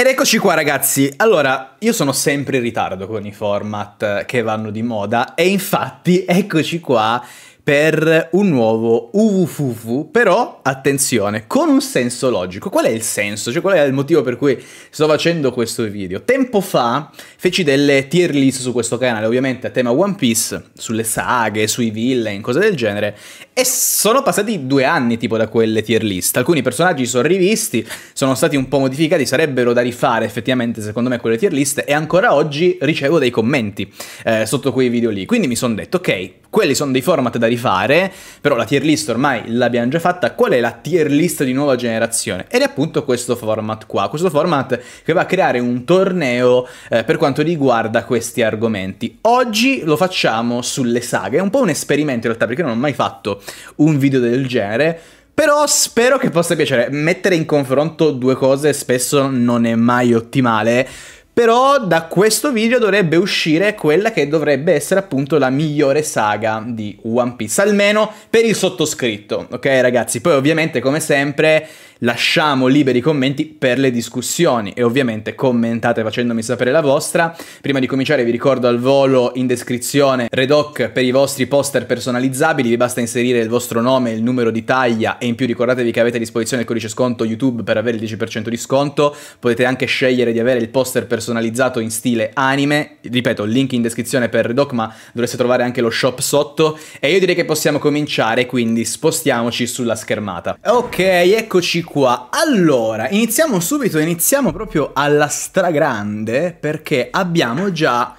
Ed eccoci qua ragazzi, allora io sono sempre in ritardo con i format che vanno di moda e infatti eccoci qua per un nuovo UVFUFU, però attenzione, con un senso logico. Qual è il senso? Cioè qual è il motivo per cui sto facendo questo video? Tempo fa feci delle tier list su questo canale, ovviamente a tema One Piece, sulle saghe, sui villain, cose del genere, e sono passati due anni tipo da quelle tier list. Alcuni personaggi sono rivisti, sono stati un po' modificati, sarebbero da rifare effettivamente secondo me quelle tier list, e ancora oggi ricevo dei commenti eh, sotto quei video lì. Quindi mi sono detto, ok, quelli sono dei format da rifare, però la tier list ormai l'abbiamo già fatta, qual è la tier list di nuova generazione? Ed è appunto questo format qua, questo format che va a creare un torneo eh, per quanto riguarda questi argomenti. Oggi lo facciamo sulle saghe, è un po' un esperimento in realtà perché non ho mai fatto un video del genere, però spero che possa piacere. Mettere in confronto due cose spesso non è mai ottimale. Però da questo video dovrebbe uscire quella che dovrebbe essere appunto la migliore saga di One Piece, almeno per il sottoscritto, ok ragazzi? Poi ovviamente come sempre lasciamo liberi i commenti per le discussioni e ovviamente commentate facendomi sapere la vostra. Prima di cominciare vi ricordo al volo in descrizione Redoc per i vostri poster personalizzabili, vi basta inserire il vostro nome, il numero di taglia e in più ricordatevi che avete a disposizione il codice sconto YouTube per avere il 10% di sconto, potete anche scegliere di avere il poster personalizzato in stile anime, ripeto, link in descrizione per Redoc ma dovreste trovare anche lo shop sotto e io direi che possiamo cominciare quindi spostiamoci sulla schermata. Ok, eccoci qua. Allora, iniziamo subito, iniziamo proprio alla stragrande perché abbiamo già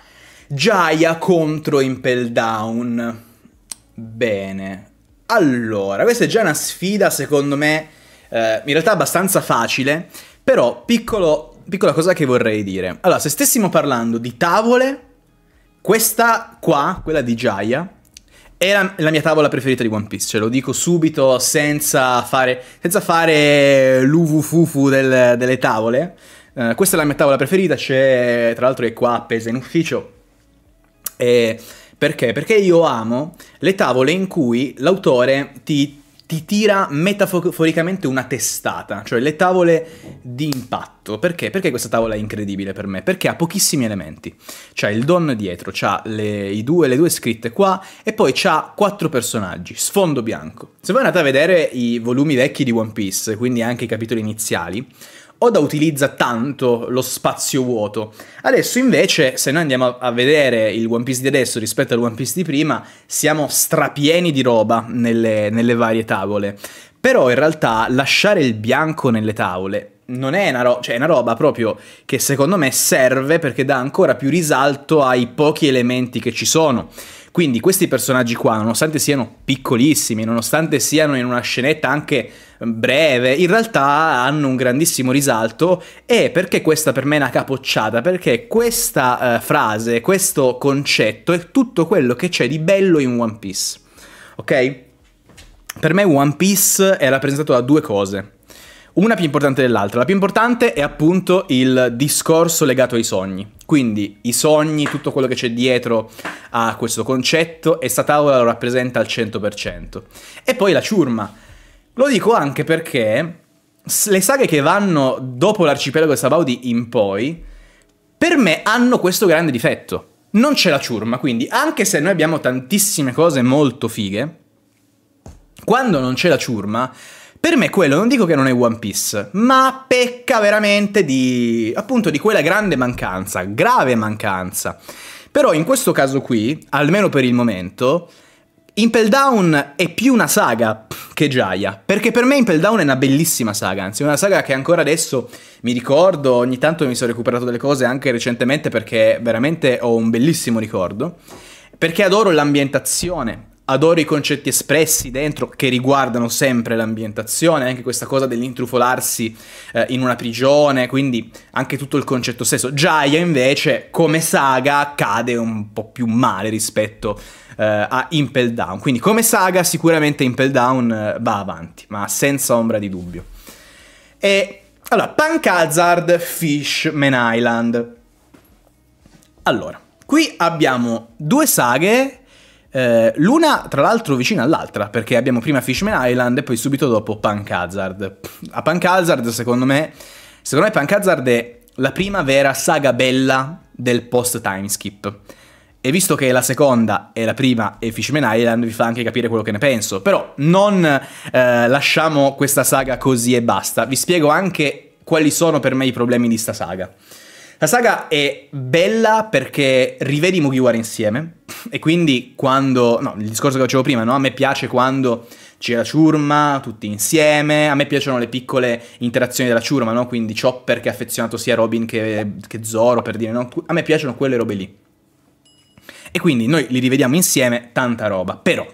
Jaya contro Impel Down. Bene. Allora, questa è già una sfida secondo me eh, in realtà abbastanza facile, però piccolo, piccola cosa che vorrei dire. Allora, se stessimo parlando di tavole, questa qua, quella di Jaya, è la, la, mia tavola preferita di One Piece, ce lo dico subito senza fare, senza fare l'uvufufu del, delle tavole. Uh, questa è la mia tavola preferita, c'è tra l'altro è qua appesa in ufficio. E perché? Perché io amo le tavole in cui l'autore ti ti tira metaforicamente una testata, cioè le tavole di impatto. Perché? Perché questa tavola è incredibile per me? Perché ha pochissimi elementi. C'ha il Don dietro, c'ha le, due, le due scritte qua e poi c'ha quattro personaggi, sfondo bianco. Se voi andate a vedere i volumi vecchi di One Piece, quindi anche i capitoli iniziali, Oda utilizza tanto lo spazio vuoto. Adesso invece, se noi andiamo a vedere il One Piece di adesso rispetto al One Piece di prima, siamo strapieni di roba nelle, nelle varie tavole. Però in realtà lasciare il bianco nelle tavole non è una, cioè è una, roba proprio che secondo me serve perché dà ancora più risalto ai pochi elementi che ci sono. Quindi questi personaggi qua, nonostante siano piccolissimi, nonostante siano in una scenetta anche breve, in realtà hanno un grandissimo risalto e perché questa per me è una capocciata? Perché questa uh, frase, questo concetto è tutto quello che c'è di bello in One Piece. Ok? Per me One Piece è rappresentato da due cose. Una più importante dell'altra. La più importante è appunto il discorso legato ai sogni. Quindi i sogni, tutto quello che c'è dietro a questo concetto e Sataura lo rappresenta al 100%. E poi la ciurma lo dico anche perché le saghe che vanno dopo l'arcipelago Sabaudi in poi, per me hanno questo grande difetto. Non c'è la ciurma, quindi anche se noi abbiamo tantissime cose molto fighe, quando non c'è la ciurma, per me quello non dico che non è One Piece, ma pecca veramente di appunto di quella grande mancanza, grave mancanza. Però in questo caso qui, almeno per il momento, Impel Down è più una saga che gioia, perché per me Impel Down è una bellissima saga, anzi è una saga che ancora adesso mi ricordo, ogni tanto mi sono recuperato delle cose anche recentemente perché veramente ho un bellissimo ricordo, perché adoro l'ambientazione, adoro i concetti espressi dentro che riguardano sempre l'ambientazione, anche questa cosa dell'intrufolarsi eh, in una prigione, quindi anche tutto il concetto stesso. Jaya invece come saga cade un po' più male rispetto eh, a Impel Down. Quindi come saga sicuramente Impel Down eh, va avanti, ma senza ombra di dubbio. E allora, Punk Hazard Fishman Island. Allora, qui abbiamo due saghe eh, l'una tra l'altro vicina all'altra, perché abbiamo prima Fishman Island e poi subito dopo Punk Hazard. A Punk Hazard, secondo me, secondo me Punk Hazard è la prima vera saga bella del post timeskip skip. E visto che è la seconda e la prima è Fishman Island, vi fa anche capire quello che ne penso. Però non eh, lasciamo questa saga così e basta. Vi spiego anche quali sono per me i problemi di sta saga. La saga è bella perché rivedi Mugiwara insieme. E quindi quando... No, il discorso che facevo prima, no? A me piace quando c'è la ciurma, tutti insieme. A me piacciono le piccole interazioni della ciurma, no? Quindi Chopper che è affezionato sia a Robin che, che Zoro, per dire, no? A me piacciono quelle robe lì. E quindi noi li rivediamo insieme, tanta roba. Però,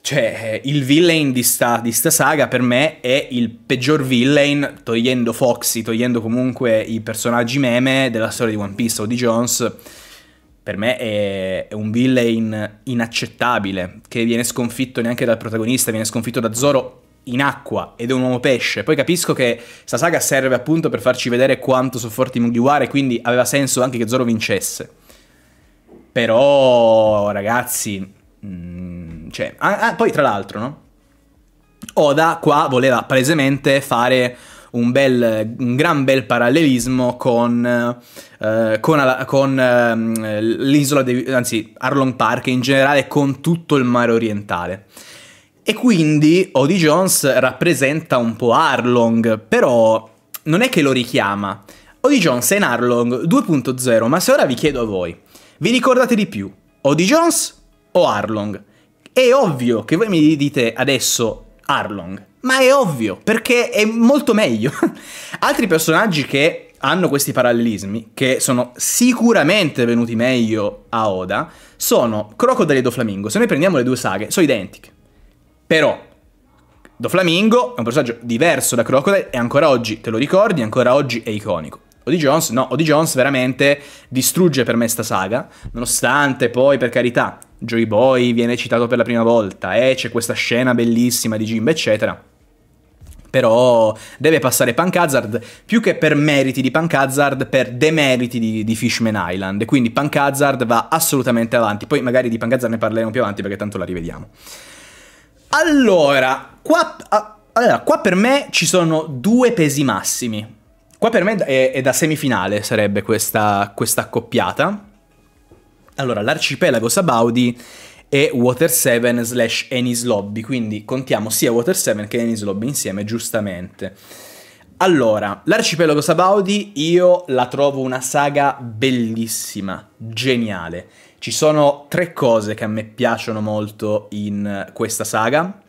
cioè, il villain di sta, di sta, saga per me è il peggior villain, togliendo Foxy, togliendo comunque i personaggi meme della storia di One Piece o di Jones. Per me è, è un villain inaccettabile, che viene sconfitto neanche dal protagonista, viene sconfitto da Zoro in acqua ed è un uomo pesce. Poi capisco che sta saga serve appunto per farci vedere quanto sono forti i Mugiwara, quindi aveva senso anche che Zoro vincesse. Però, ragazzi, mm, cioè, ah, ah, poi tra l'altro, no? Oda qua voleva palesemente fare un, bel, un gran bel parallelismo con, eh, con, con eh, l'isola, anzi Arlong Park e in generale con tutto il mare orientale. E quindi Odie Jones rappresenta un po' Arlong, però non è che lo richiama. Odie Jones è in Arlong 2.0, ma se ora vi chiedo a voi, vi ricordate di più? O Jones o Arlong? È ovvio che voi mi dite adesso Arlong, ma è ovvio perché è molto meglio. Altri personaggi che hanno questi parallelismi, che sono sicuramente venuti meglio a Oda, sono Crocodile e Doflamingo. Se noi prendiamo le due saghe, sono identiche. Però Doflamingo è un personaggio diverso da Crocodile e ancora oggi te lo ricordi, ancora oggi è iconico. Odi Jones, no, Odi Jones veramente distrugge per me sta saga, nonostante poi, per carità, Joy Boy viene citato per la prima volta, eh, c'è questa scena bellissima di Jimba, eccetera. Però deve passare Punk Hazard più che per meriti di Punk Hazard, per demeriti di, di Fishman Island. Quindi Punk Hazard va assolutamente avanti. Poi magari di Punk Hazard ne parleremo più avanti perché tanto la rivediamo. Allora, qua, ah, allora, qua per me ci sono due pesi massimi Qua per me è, è da semifinale sarebbe questa, questa accoppiata. Allora, l'arcipelago Sabaudi e Water 7 slash Ennis Lobby, quindi contiamo sia Water 7 che Ennis Lobby insieme, giustamente. Allora, l'arcipelago Sabaudi io la trovo una saga bellissima, geniale. Ci sono tre cose che a me piacciono molto in questa saga,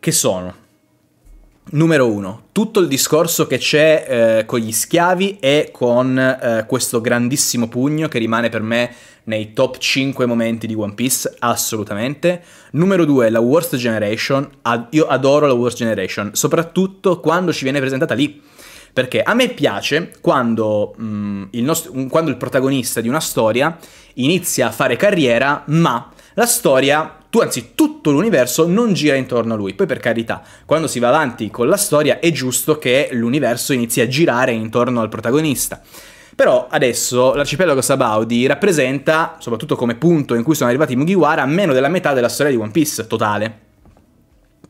che sono Numero uno, tutto il discorso che c'è eh, con gli schiavi e con eh, questo grandissimo pugno che rimane per me nei top 5 momenti di One Piece, assolutamente. Numero due, la Worst Generation. Ad- io adoro la Worst Generation, soprattutto quando ci viene presentata lì. Perché a me piace quando, mh, mm, il nost- quando il protagonista di una storia inizia a fare carriera, ma la storia tu anzi tutto l'universo non gira intorno a lui. Poi per carità, quando si va avanti con la storia è giusto che l'universo inizi a girare intorno al protagonista. Però adesso l'arcipelago Sabaudi rappresenta, soprattutto come punto in cui sono arrivati i Mugiwara, meno della metà della storia di One Piece totale.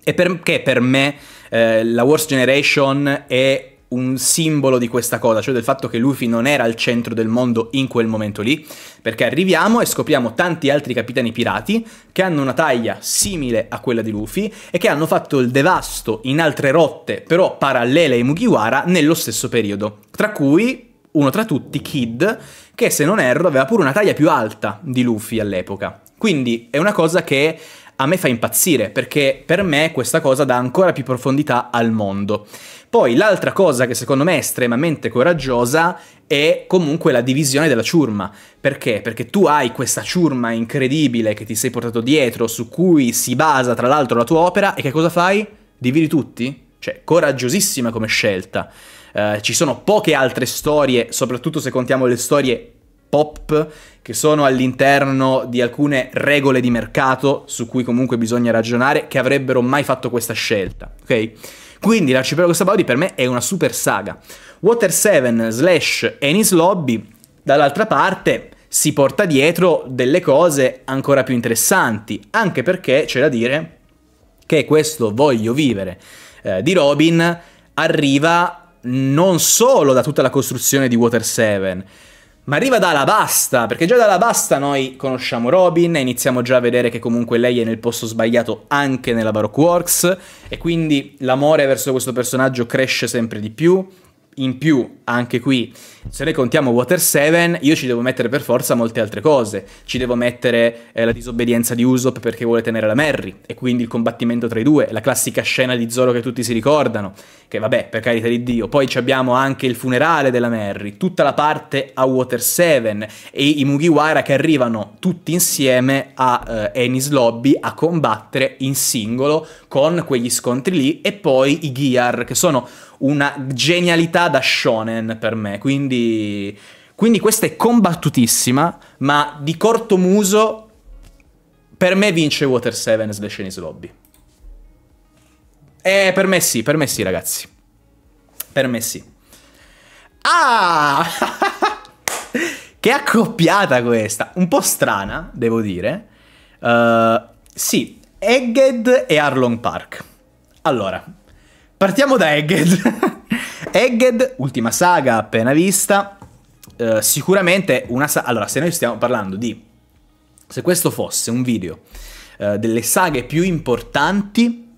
E perché per me eh, la Worst Generation è un simbolo di questa cosa, cioè del fatto che Luffy non era al centro del mondo in quel momento lì, perché arriviamo e scopriamo tanti altri capitani pirati che hanno una taglia simile a quella di Luffy e che hanno fatto il devasto in altre rotte, però parallele ai Mugiwara, nello stesso periodo, tra cui uno tra tutti, Kid, che se non erro aveva pure una taglia più alta di Luffy all'epoca. Quindi è una cosa che a me fa impazzire, perché per me questa cosa dà ancora più profondità al mondo. Poi l'altra cosa che secondo me è estremamente coraggiosa è comunque la divisione della ciurma. Perché? Perché tu hai questa ciurma incredibile che ti sei portato dietro, su cui si basa tra l'altro la tua opera, e che cosa fai? Dividi tutti? Cioè, coraggiosissima come scelta. Uh, ci sono poche altre storie, soprattutto se contiamo le storie pop, che sono all'interno di alcune regole di mercato su cui comunque bisogna ragionare, che avrebbero mai fatto questa scelta, ok? Quindi l'arcipelago Sabaudi per me è una super saga. Water 7 slash Ennis Lobby, dall'altra parte, si porta dietro delle cose ancora più interessanti, anche perché c'è da dire che questo Voglio vivere eh, di Robin arriva non solo da tutta la costruzione di Water 7, ma arriva da Alabasta, perché già da Alabasta noi conosciamo Robin e iniziamo già a vedere che comunque lei è nel posto sbagliato anche nella Baroque Works e quindi l'amore verso questo personaggio cresce sempre di più. In più anche qui, se noi contiamo Water 7, io ci devo mettere per forza molte altre cose. Ci devo mettere eh, la disobbedienza di Usopp perché vuole tenere la Merry, e quindi il combattimento tra i due, la classica scena di Zoro che tutti si ricordano, che vabbè, per carità di Dio. Poi abbiamo anche il funerale della Merry, tutta la parte a Water 7 e i Mugiwara che arrivano tutti insieme a eh, Ennis Lobby a combattere in singolo con quegli scontri lì, e poi i Gear, che sono una genialità da shonen Batman per me, quindi, quindi questa è combattutissima, ma di corto muso per me vince Water 7 slash Ennis Lobby. Eh, per me sì, per me sì ragazzi. Per me sì. Ah! che accoppiata questa! Un po' strana, devo dire. Uh, sì, Egged e Arlong Park. Allora, partiamo da Egged. Egged, ultima saga appena vista, eh, sicuramente una saga... Allora, se noi stiamo parlando di... Se questo fosse un video eh, delle saghe più importanti,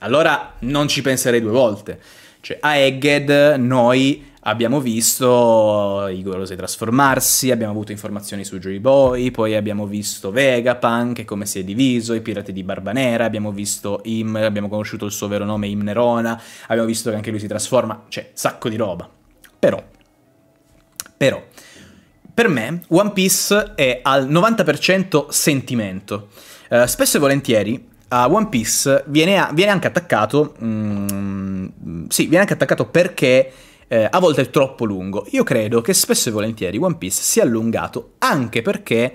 allora non ci penserei due volte. Cioè, a Egged noi abbiamo visto i Gorosei trasformarsi, abbiamo avuto informazioni su Joy Boy, poi abbiamo visto Vegapunk e come si è diviso, i pirati di Barbanera, abbiamo visto Im, abbiamo conosciuto il suo vero nome Imnerona, abbiamo visto che anche lui si trasforma, cioè sacco di roba. Però, però, per me One Piece è al 90% sentimento. Uh, spesso e volentieri a One Piece viene, a, viene anche attaccato, mm, sì, viene anche attaccato perché eh, a volte è troppo lungo. Io credo che spesso e volentieri One Piece sia allungato anche perché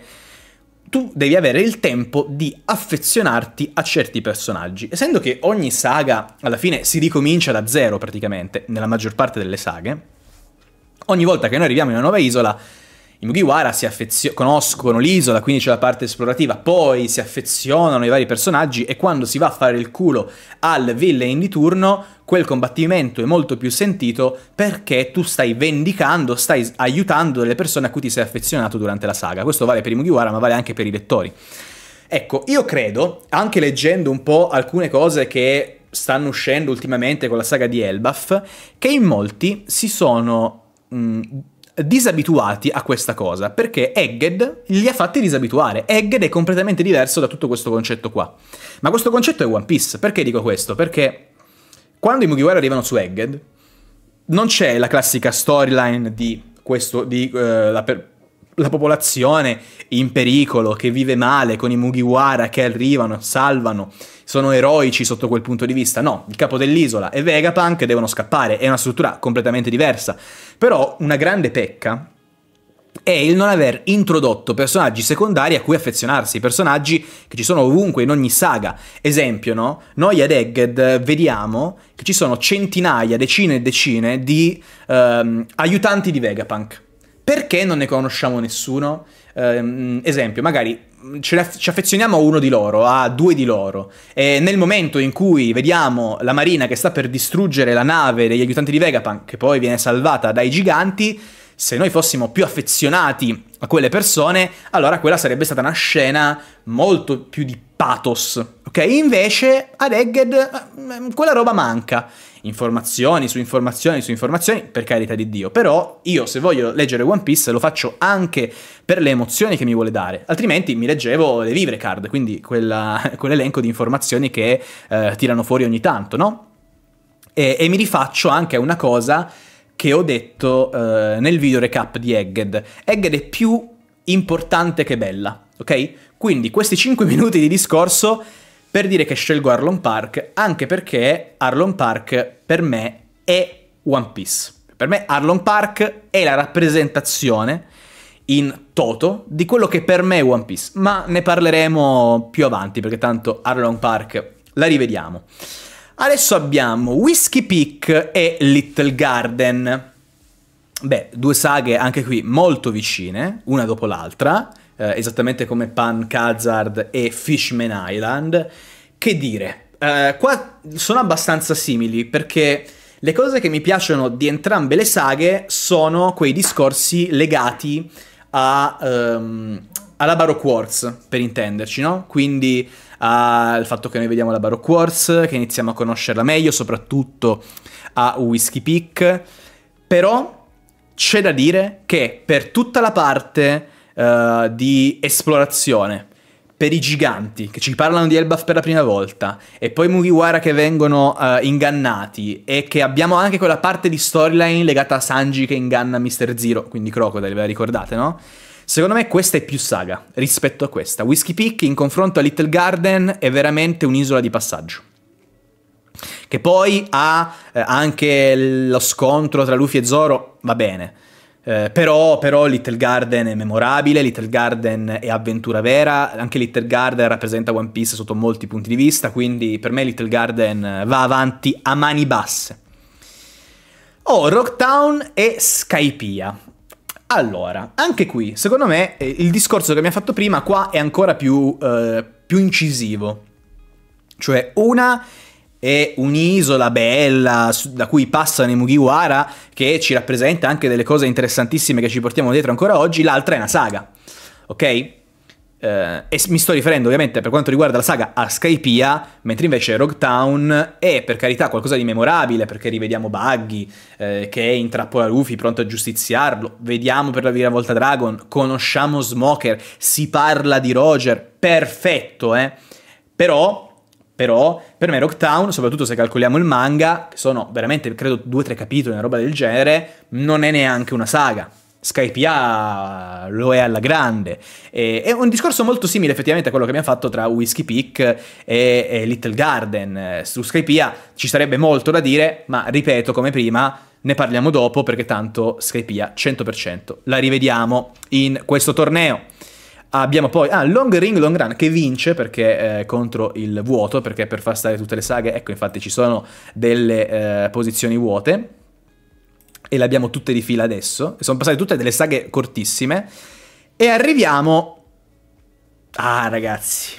tu devi avere il tempo di affezionarti a certi personaggi. Essendo che ogni saga alla fine si ricomincia da zero praticamente, nella maggior parte delle saghe, ogni volta che noi arriviamo in una nuova isola i Mugiwara si affezio- conoscono l'isola, quindi c'è la parte esplorativa, poi si affezionano ai vari personaggi e quando si va a fare il culo al villain di turno, quel combattimento è molto più sentito perché tu stai vendicando, stai aiutando le persone a cui ti sei affezionato durante la saga. Questo vale per i Mugiwara, ma vale anche per i lettori. Ecco, io credo, anche leggendo un po' alcune cose che stanno uscendo ultimamente con la saga di Elbaf, che in molti si sono mh, disabituati a questa cosa, perché Egged li ha fatti disabituare. Egged è completamente diverso da tutto questo concetto qua. Ma questo concetto è One Piece. Perché dico questo? Perché quando i Mugiwara arrivano su Egged, non c'è la classica storyline di, questo, di uh, la, per, la popolazione in pericolo, che vive male, con i Mugiwara che arrivano, salvano sono eroici sotto quel punto di vista. No, il capo dell'isola e Vegapunk devono scappare, è una struttura completamente diversa. Però una grande pecca è il non aver introdotto personaggi secondari a cui affezionarsi, personaggi che ci sono ovunque in ogni saga. Esempio, no? Noi ad Egged vediamo che ci sono centinaia, decine e decine di ehm, aiutanti di Vegapunk. Perché non ne conosciamo nessuno? Ehm, esempio, magari ci affezioniamo a uno di loro, a due di loro, e nel momento in cui vediamo la Marina che sta per distruggere la nave degli aiutanti di Vegapunk, che poi viene salvata dai giganti, se noi fossimo più affezionati a quelle persone, allora quella sarebbe stata una scena molto più di pathos. Ok? Invece ad Egged eh, mm, quella roba manca. Informazioni su informazioni su informazioni, per carità di Dio. Però io se voglio leggere One Piece lo faccio anche per le emozioni che mi vuole dare. Altrimenti mi leggevo le vivre card, quindi quella, quell'elenco di informazioni che eh, tirano fuori ogni tanto, no? E, e mi rifaccio anche a una cosa che ho detto eh, nel video recap di Egged. Egged è più importante che bella, ok? Quindi questi 5 minuti di discorso per dire che scelgo Arlon Park, anche perché Arlon Park per me è One Piece. Per me Arlon Park è la rappresentazione in toto di quello che per me è One Piece, ma ne parleremo più avanti perché tanto Arlon Park la rivediamo. Adesso abbiamo Whiskey Peak e Little Garden. Beh, due saghe anche qui molto vicine, una dopo l'altra, eh, esattamente come Pan Khazard e Fishman Island. Che dire, eh, qua sono abbastanza simili perché le cose che mi piacciono di entrambe le saghe sono quei discorsi legati a, um, alla Baroque Wars, per intenderci, no? Quindi al fatto che noi vediamo la Baroque Wars, che iniziamo a conoscerla meglio, soprattutto a Whiskey Peak. Però c'è da dire che per tutta la parte uh, di esplorazione, per i giganti che ci parlano di Elbaf per la prima volta e poi Mugiwara che vengono uh, ingannati e che abbiamo anche quella parte di storyline legata a Sanji che inganna Mr. Zero, quindi Crocodile, ve la ricordate, no? Secondo me questa è più saga rispetto a questa. Whiskey Peak in confronto a Little Garden è veramente un'isola di passaggio. Che poi ha eh, anche lo scontro tra Luffy e Zoro, va bene. Eh, però, però, Little Garden è memorabile, Little Garden è avventura vera, anche Little Garden rappresenta One Piece sotto molti punti di vista, quindi per me Little Garden va avanti a mani basse. Oh, Rocktown e Skypia. Allora, anche qui, secondo me, eh, il discorso che mi ha fatto prima qua è ancora più, eh, più incisivo. Cioè, una è un'isola bella da cui passano i Mugiwara che ci rappresenta anche delle cose interessantissime che ci portiamo dietro ancora oggi, l'altra è una saga. Ok? Eh, e mi sto riferendo ovviamente per quanto riguarda la saga a Skypia, mentre invece Rogue Town è per carità qualcosa di memorabile perché rivediamo Buggy eh, che è in trappola Luffy pronto a giustiziarlo, vediamo per la prima volta Dragon, conosciamo Smoker, si parla di Roger, perfetto eh. Però però per me Rocktown, soprattutto se calcoliamo il manga, che sono veramente credo due o tre capitoli, una roba del genere, non è neanche una saga. Skype lo è alla grande. E, è un discorso molto simile effettivamente a quello che abbiamo fatto tra Whiskey Peak e, e Little Garden. Su Skype ci sarebbe molto da dire, ma ripeto, come prima, ne parliamo dopo perché tanto Skype 100% la rivediamo in questo torneo. Abbiamo poi ah, Long Ring Long Run che vince perché eh, contro il vuoto, perché per far stare tutte le saghe, ecco infatti ci sono delle eh, posizioni vuote e le abbiamo tutte di fila adesso, sono passate tutte delle saghe cortissime, e arriviamo... Ah ragazzi...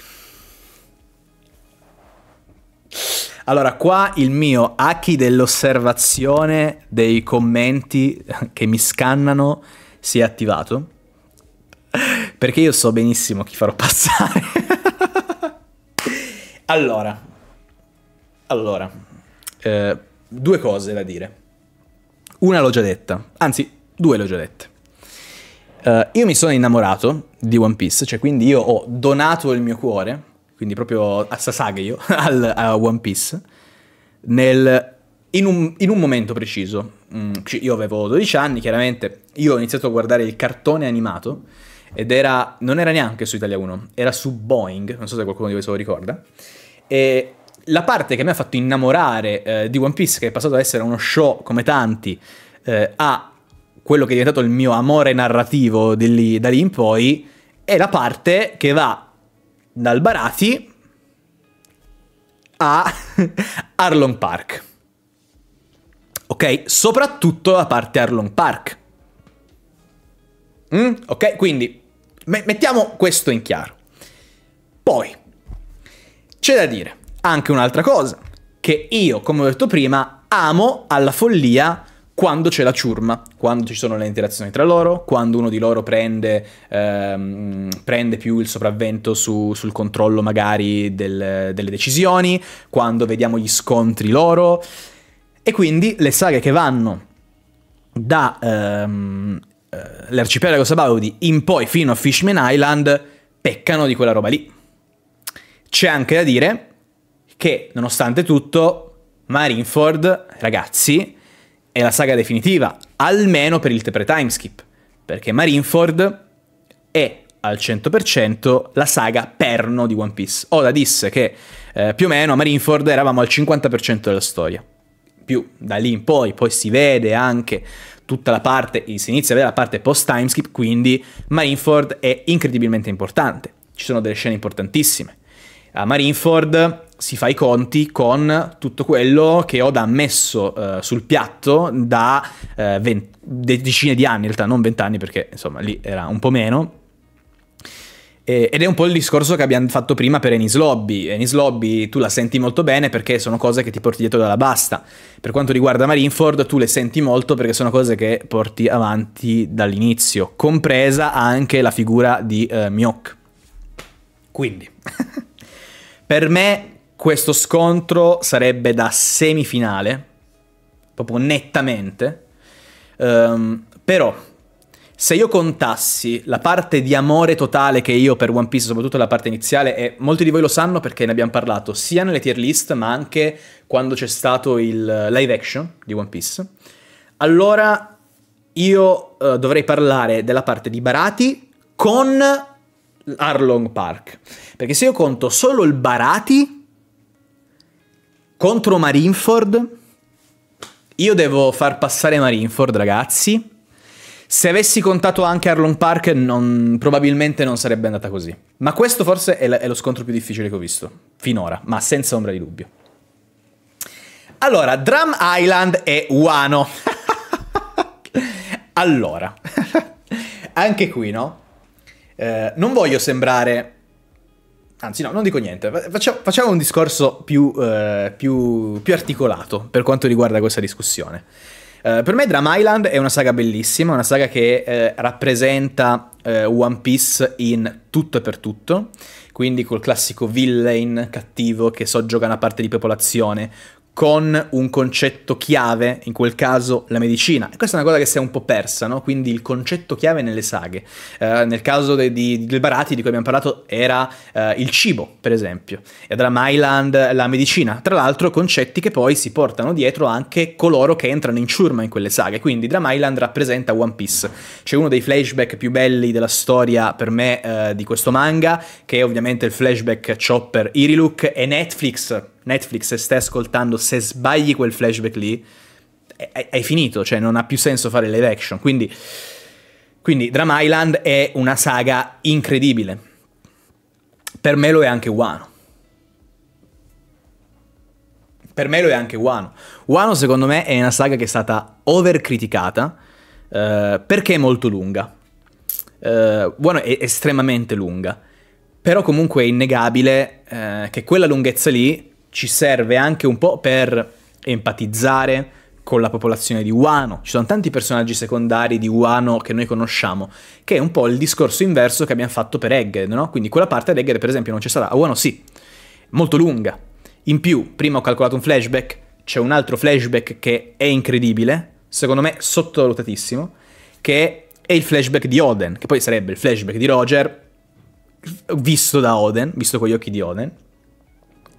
Allora, qua il mio hacchi dell'osservazione dei commenti che mi scannano si è attivato. Perché io so benissimo chi farò passare. allora, allora, eh, due cose da dire. Una l'ho già detta, anzi due l'ho già dette. Uh, io mi sono innamorato di One Piece, cioè quindi io ho donato il mio cuore, quindi proprio a Sasage io, al, a One Piece, nel, in, un, in, un, momento preciso. Mm, io avevo 12 anni, chiaramente, io ho iniziato a guardare il cartone animato ed era, non era neanche su Italia 1, era su Boeing, non so se qualcuno di voi se lo ricorda, e la parte che mi ha fatto innamorare eh, di One Piece, che è passato ad essere uno show come tanti, eh, a quello che è diventato il mio amore narrativo lì, da lì in poi, è la parte che va dal Barati a Arlong Park. Ok? Soprattutto la parte Arlong Park. Mm? Ok? Quindi mettiamo questo in chiaro. Poi, c'è da dire anche un'altra cosa, che io, come ho detto prima, amo alla follia quando c'è la ciurma, quando ci sono le interazioni tra loro, quando uno di loro prende, ehm, prende più il sopravvento su, sul controllo magari del, delle decisioni, quando vediamo gli scontri loro. E quindi le saghe che vanno da ehm, eh, l'arcipelago Sabaudi in poi fino a Fishman Island peccano di quella roba lì. C'è anche da dire che nonostante tutto Marineford, ragazzi, è la saga definitiva, almeno per il pre timeskip, perché Marineford è al 100% la saga perno di One Piece. Oda disse che eh, più o meno a Marineford eravamo al 50% della storia. Più da lì in poi, poi si vede anche tutta la parte, si inizia a vedere la parte post timeskip, quindi Marineford è incredibilmente importante. Ci sono delle scene importantissime. A Marineford si fa i conti con tutto quello che Oda ha messo uh, sul piatto da uh, vent- decine di anni, in realtà non vent'anni perché insomma lì era un po' meno. E- ed è un po' il discorso che abbiamo fatto prima per Enis Lobby. Enis Lobby tu la senti molto bene perché sono cose che ti porti dietro dalla basta. Per quanto riguarda Marineford tu le senti molto perché sono cose che porti avanti dall'inizio, compresa anche la figura di uh, eh, Miyok. Quindi... per me questo scontro sarebbe da semifinale, proprio nettamente. Um, però, se io contassi la parte di amore totale che io per One Piece, soprattutto la parte iniziale, e molti di voi lo sanno perché ne abbiamo parlato sia nelle tier list, ma anche quando c'è stato il live action di One Piece, allora io uh, dovrei parlare della parte di Barati con Arlong Park. Perché se io conto solo il Barati, contro Marineford. Io devo far passare Marineford, ragazzi. Se avessi contato anche Arlon Park, non, probabilmente non sarebbe andata così. Ma questo forse è, è lo scontro più difficile che ho visto. Finora, ma senza ombra di dubbio. Allora, Drum Island e Wano. allora, anche qui, no? Eh, non voglio sembrare Anzi, no, non dico niente. Facciamo, facciamo un discorso più, eh, più, più, articolato per quanto riguarda questa discussione. Eh, per me Drum Island è una saga bellissima, una saga che eh, rappresenta eh, One Piece in tutto e per tutto, quindi col classico villain cattivo che soggioga una parte di popolazione, con un concetto chiave, in quel caso la medicina. E questa è una cosa che si è un po' persa, no? Quindi il concetto chiave nelle saghe. Eh, nel caso de, di, del Barati di cui abbiamo parlato era eh, il cibo, per esempio, e della Myland la medicina. Tra l'altro concetti che poi si portano dietro anche coloro che entrano in ciurma in quelle saghe. Quindi Drum Island rappresenta One Piece. C'è uno dei flashback più belli della storia per me eh, di questo manga, che è ovviamente il flashback Chopper Iriluk e Netflix Netflix, se stai ascoltando, se sbagli quel flashback lì, hai finito, cioè non ha più senso fare live action. Quindi, quindi Drum Island è una saga incredibile. Per me lo è anche Wano. Per me lo è anche Wano. Wano secondo me è una saga che è stata overcriticata eh, perché è molto lunga. Eh, Wano è estremamente lunga. Però comunque è innegabile eh, che quella lunghezza lì ci serve anche un po' per empatizzare con la popolazione di Wano. Ci sono tanti personaggi secondari di Wano che noi conosciamo, che è un po' il discorso inverso che abbiamo fatto per Egghead, no? Quindi quella parte ad Egghead, per esempio, non ci sarà. A Wano sì, molto lunga. In più, prima ho calcolato un flashback, c'è un altro flashback che è incredibile, secondo me sottovalutatissimo, che è il flashback di Oden, che poi sarebbe il flashback di Roger visto da Oden, visto con gli occhi di Oden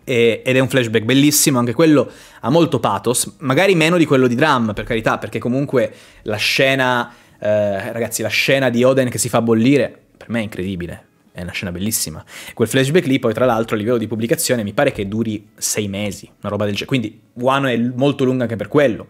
e, ed è un flashback bellissimo, anche quello ha molto pathos, magari meno di quello di Drum, per carità, perché comunque la scena, eh, ragazzi, la scena di Oden che si fa bollire, per me è incredibile, è una scena bellissima. Quel flashback lì, poi, tra l'altro, a livello di pubblicazione, mi pare che duri sei mesi, una roba del genere. Quindi, Wano è molto lunga anche per quello.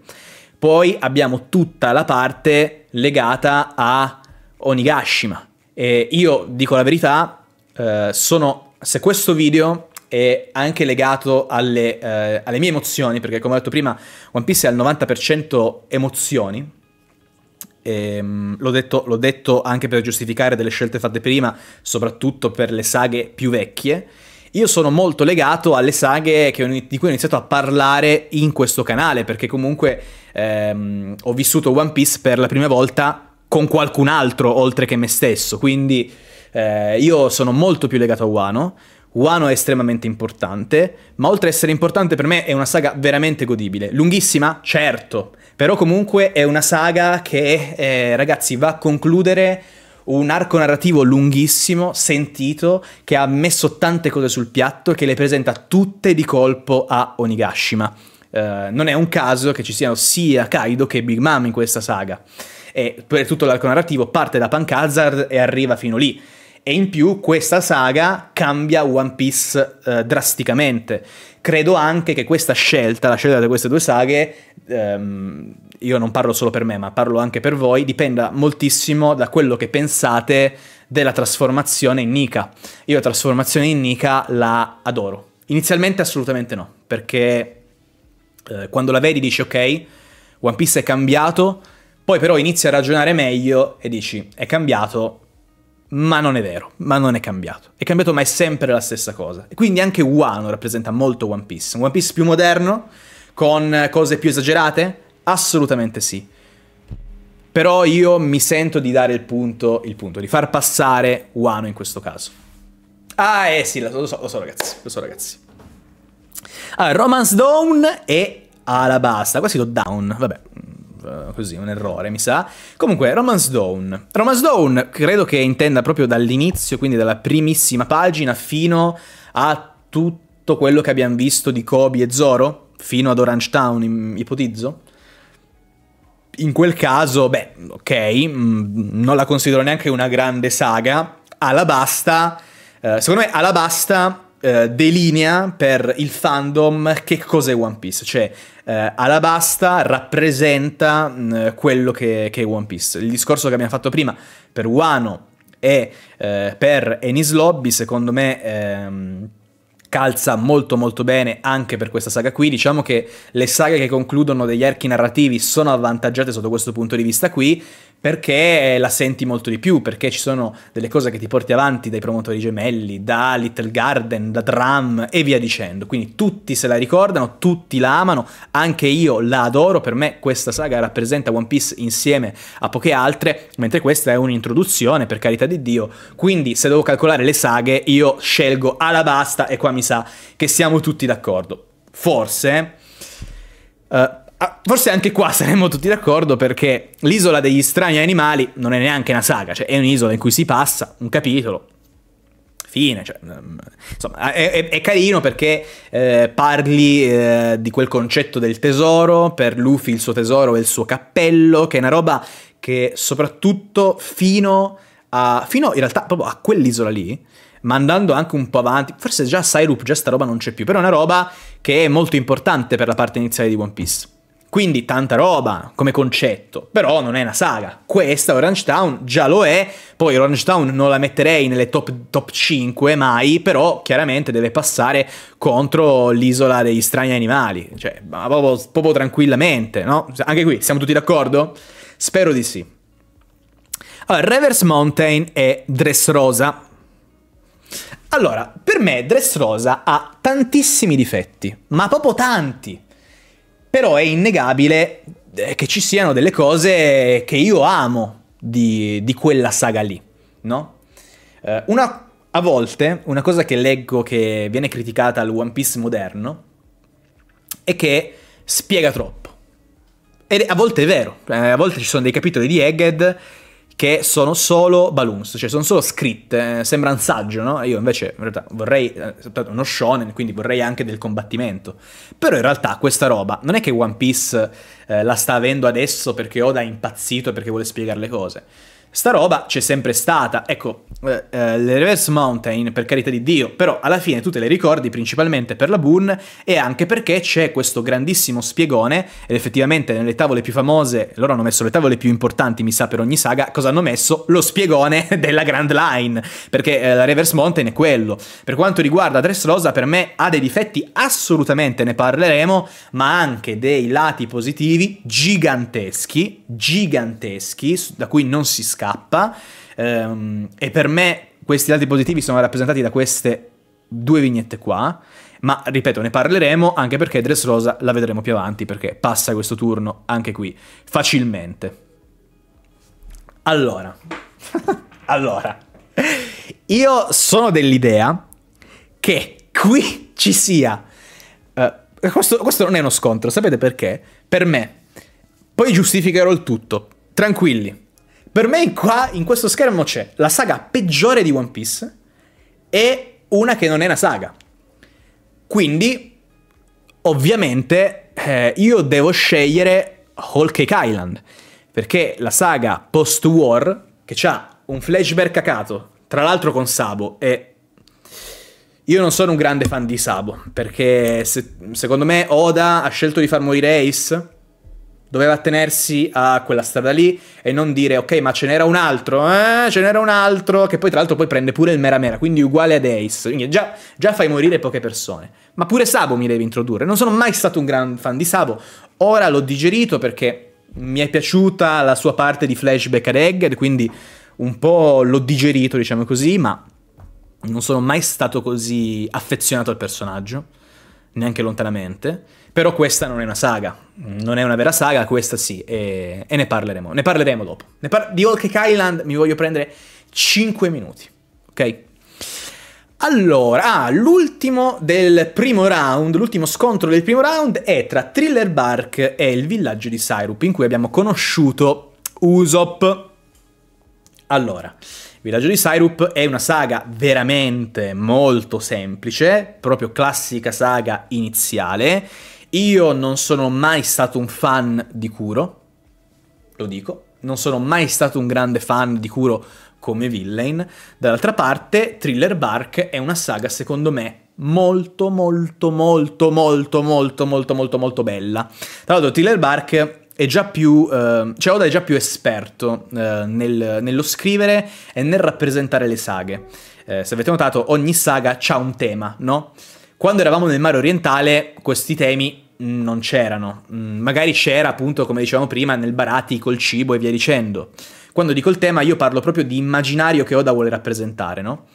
Poi abbiamo tutta la parte legata a Onigashima. E io dico la verità, eh, sono. Se questo video è anche legato alle, eh, alle mie emozioni, perché come ho detto prima, One Piece è al 90% emozioni. Ehm, l'ho, detto, l'ho detto anche per giustificare delle scelte fatte prima, soprattutto per le saghe più vecchie. Io sono molto legato alle saghe ho, di cui ho iniziato a parlare in questo canale, perché comunque ehm, ho vissuto One Piece per la prima volta con qualcun altro oltre che me stesso, quindi eh, io sono molto più legato a Wano. Wano è estremamente importante, ma oltre ad essere importante per me è una saga veramente godibile. Lunghissima? Certo, però comunque è una saga che, eh, ragazzi, va a concludere un arco narrativo lunghissimo, sentito, che ha messo tante cose sul piatto e che le presenta tutte di colpo a Onigashima. Eh, non è un caso che ci siano sia Kaido che Big Mom in questa saga. E per tutto l'arco narrativo parte da Hazard e arriva fino lì e in più questa saga cambia One Piece eh, drasticamente. Credo anche che questa scelta, la scelta di queste due saghe, ehm, io non parlo solo per me, ma parlo anche per voi, dipenda moltissimo da quello che pensate della trasformazione in Nika. Io la trasformazione in Nika la adoro. Inizialmente assolutamente no, perché eh, quando la vedi dici ok, One Piece è cambiato, poi però inizi a ragionare meglio e dici è cambiato, ma non è vero, ma non è cambiato. È cambiato, ma è sempre la stessa cosa. E quindi anche Wano rappresenta molto One Piece. Un One Piece più moderno, con cose più esagerate? Assolutamente sì. Però io mi sento di dare il punto, il punto, di far passare Wano in questo caso. Ah, eh sì, lo so, lo so ragazzi, lo so ragazzi. Allora, Romance Dawn e Alabasta. Quasi do down, vabbè, eh, così, un errore, mi sa. Comunque, Romance Dawn. Romance Dawn credo che intenda proprio dall'inizio, quindi dalla primissima pagina, fino a tutto quello che abbiamo visto di Kobe e Zoro, fino ad Orange Town, ipotizzo. In quel caso, beh, ok, mm, non la considero neanche una grande saga. Alabasta, eh, secondo me Alabasta eh, delinea per il fandom che cos'è One Piece, cioè eh, Alabasta rappresenta mh, mm, quello che, che, è One Piece. Il discorso che abbiamo fatto prima per Wano e eh, per Enis Lobby, secondo me... Ehm, calza molto molto bene anche per questa saga qui. Diciamo che le saghe che concludono degli archi narrativi sono avvantaggiate sotto questo punto di vista qui, perché eh, la senti molto di più, perché ci sono delle cose che ti porti avanti dai promotori gemelli, da Little Garden, da Drum e via dicendo. Quindi tutti se la ricordano, tutti la amano, anche io la adoro, per me questa saga rappresenta One Piece insieme a poche altre, mentre questa è un'introduzione, per carità di Dio. Quindi se devo calcolare le saghe, io scelgo Alabasta e qua mi sa che siamo tutti d'accordo. Forse... Uh, Ah, forse anche qua saremmo tutti d'accordo perché l'isola degli strani animali non è neanche una saga, cioè è un'isola in cui si passa un capitolo, fine. Cioè, mm, insomma, è, è, è, carino perché eh, parli eh, di quel concetto del tesoro, per Luffy il suo tesoro e il suo cappello, che è una roba che soprattutto fino a... fino in realtà proprio a quell'isola lì, ma andando anche un po' avanti, forse già Syrup, già sta roba non c'è più, però è una roba che è molto importante per la parte iniziale di One Piece. Quindi tanta roba come concetto, però non è una saga. Questa Orange Town già lo è, poi Orange Town non la metterei nelle top, top 5 mai, però chiaramente deve passare contro l'isola degli strani animali, cioè proprio, proprio tranquillamente, no? Anche qui, siamo tutti d'accordo? Spero di sì. Allora, Reverse Mountain e Dressrosa. Allora, per me Dressrosa ha tantissimi difetti, ma proprio tanti. Però è innegabile eh, che ci siano delle cose che io amo di, di quella saga lì, no? Eh, una, a volte, una cosa che leggo che viene criticata al One Piece moderno è che spiega troppo. E a volte è vero, eh, a volte ci sono dei capitoli di Egghead che sono solo balloons, cioè sono solo scritte, eh, sembra un saggio, no? Io invece in realtà vorrei eh, uno shonen, quindi vorrei anche del combattimento. Però in realtà questa roba non è che One Piece eh, la sta avendo adesso perché Oda è impazzito e perché vuole spiegare le cose. Sta roba c'è sempre stata, ecco, eh, eh, le Reverse Mountain per carità di Dio, però alla fine tu te le ricordi principalmente per la Boon e anche perché c'è questo grandissimo spiegone, ed effettivamente nelle tavole più famose, loro hanno messo le tavole più importanti mi sa per ogni saga, cosa hanno messo? Lo spiegone della Grand Line, perché eh, la Reverse Mountain è quello. Per quanto riguarda Dressrosa per me ha dei difetti assolutamente, ne parleremo, ma anche dei lati positivi giganteschi, giganteschi, da cui non si scappa scappa. Um, e per me questi lati positivi sono rappresentati da queste due vignette qua. Ma ripeto, ne parleremo anche perché Dress Rosa la vedremo più avanti perché passa questo turno anche qui facilmente. Allora, allora, io sono dell'idea che qui ci sia. Uh, questo, questo non è uno scontro, sapete perché? Per me, poi giustificherò il tutto. Tranquilli, per me qua, in questo schermo c'è la saga peggiore di One Piece e una che non è una saga. Quindi, ovviamente, eh, io devo scegliere Whole Cake Island, perché la saga post-war, che ha un flashback cacato, tra l'altro con Sabo, e io non sono un grande fan di Sabo, perché se, secondo me Oda ha scelto di far morire Ace Doveva tenersi a quella strada lì e non dire ok ma ce n'era un altro, eh, ce n'era un altro, che poi tra l'altro poi prende pure il Mera Mera, quindi uguale ad Ace, quindi già, già fai morire poche persone. Ma pure Sabo mi devi introdurre, non sono mai stato un gran fan di Sabo, ora l'ho digerito perché mi è piaciuta la sua parte di flashback ad Egghead, quindi un po' l'ho digerito diciamo così, ma non sono mai stato così affezionato al personaggio neanche lontanamente, però questa non è una saga, non è una vera saga, questa sì, e, e ne parleremo, ne parleremo dopo. Ne par di All Cake Island mi voglio prendere 5 minuti, ok? Allora, ah, l'ultimo del primo round, l'ultimo scontro del primo round è tra Thriller Bark e il villaggio di Syrup, in cui abbiamo conosciuto Usopp. Allora, Villaggio di Syrup è una saga veramente molto semplice, proprio classica saga iniziale. Io non sono mai stato un fan di Kuro, lo dico, non sono mai stato un grande fan di Kuro come villain. Dall'altra parte, Thriller Bark è una saga, secondo me, molto molto molto molto molto molto molto molto bella. Tra l'altro Thriller Bark è già più, eh, cioè Oda è già più esperto eh, nel, nello scrivere e nel rappresentare le saghe. Eh, se avete notato, ogni saga ha un tema, no? Quando eravamo nel mare orientale, questi temi non c'erano. Mm, magari c'era, appunto, come dicevamo prima, nel Barati col cibo e via dicendo. Quando dico il tema, io parlo proprio di immaginario che Oda vuole rappresentare, no?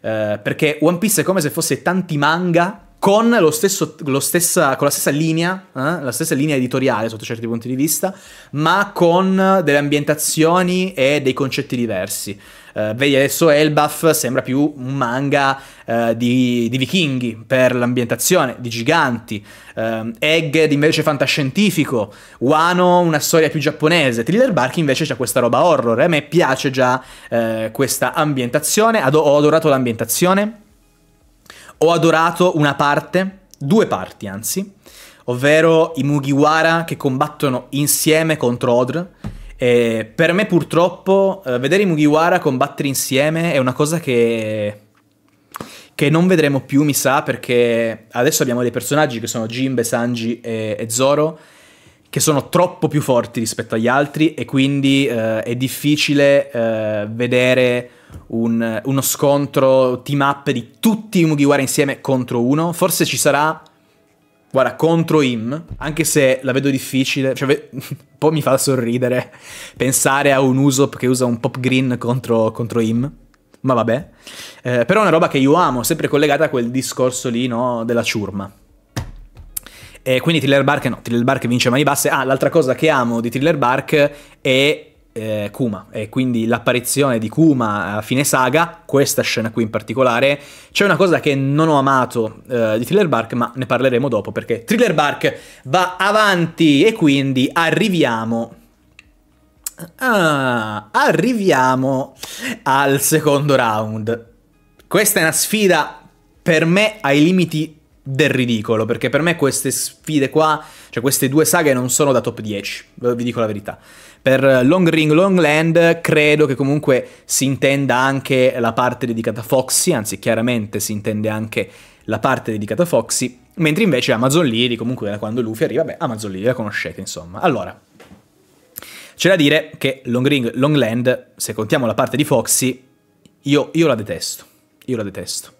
Eh, perché One Piece è come se fosse tanti manga con, lo stesso, lo stessa, con la, stessa linea, eh? la stessa linea, editoriale sotto certi punti di vista, ma con delle ambientazioni e dei concetti diversi. Uh, vedi adesso Elbaf sembra più un manga uh, di, di, vichinghi per l'ambientazione, di giganti, uh, eh, Egged invece fantascientifico, Wano una storia più giapponese, Thriller Bark invece c'è questa roba horror, a me piace già questa ambientazione, Ad ho adorato l'ambientazione ho adorato una parte, due parti anzi, ovvero i Mugiwara che combattono insieme contro Odr. E per me purtroppo eh, vedere i Mugiwara combattere insieme è una cosa che che non vedremo più, mi sa, perché adesso abbiamo dei personaggi che sono Jimbe, Sanji e, e Zoro, che sono troppo più forti rispetto agli altri e quindi eh, è difficile eh, vedere un, uno scontro team up di tutti i Mugiwara insieme contro uno. Forse ci sarà, guarda, contro him, anche se la vedo difficile. Cioè, ve un po' mi fa sorridere pensare a un Usopp che usa un pop green contro, contro Im. Ma vabbè. Eh, però è una roba che io amo, sempre collegata a quel discorso lì, no, della ciurma. E quindi Thriller Bark no, Thriller Bark vince mani basse. Ah, l'altra cosa che amo di Thriller Bark è eh, Kuma e quindi l'apparizione di Kuma a fine saga, questa scena qui in particolare, c'è una cosa che non ho amato eh, di Thriller Bark, ma ne parleremo dopo perché Thriller Bark va avanti e quindi arriviamo Ah, arriviamo al secondo round. Questa è una sfida per me ai limiti del ridicolo, perché per me queste sfide qua, cioè queste due saghe non sono da top 10, vi dico la verità. Per Long Ring Long Land credo che comunque si intenda anche la parte dedicata a Foxy, anzi chiaramente si intende anche la parte dedicata a Foxy, mentre invece Amazon Lily, comunque da quando Luffy arriva, beh Amazon Lily la conoscete insomma. Allora, c'è da dire che Long Ring Long Land, se contiamo la parte di Foxy, io, io la detesto, io la detesto.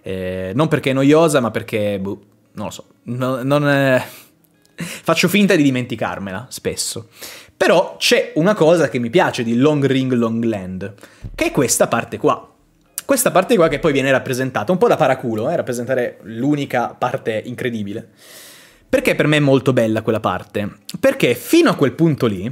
Eh, non perché è noiosa, ma perché, boh, non lo so, no, non... Eh... Faccio finta di dimenticarmela, spesso. Però c'è una cosa che mi piace di Long Ring Long Land, che è questa parte qua. Questa parte qua che poi viene rappresentata, un po' da paraculo, eh, rappresentare l'unica parte incredibile. Perché per me è molto bella quella parte? Perché fino a quel punto lì,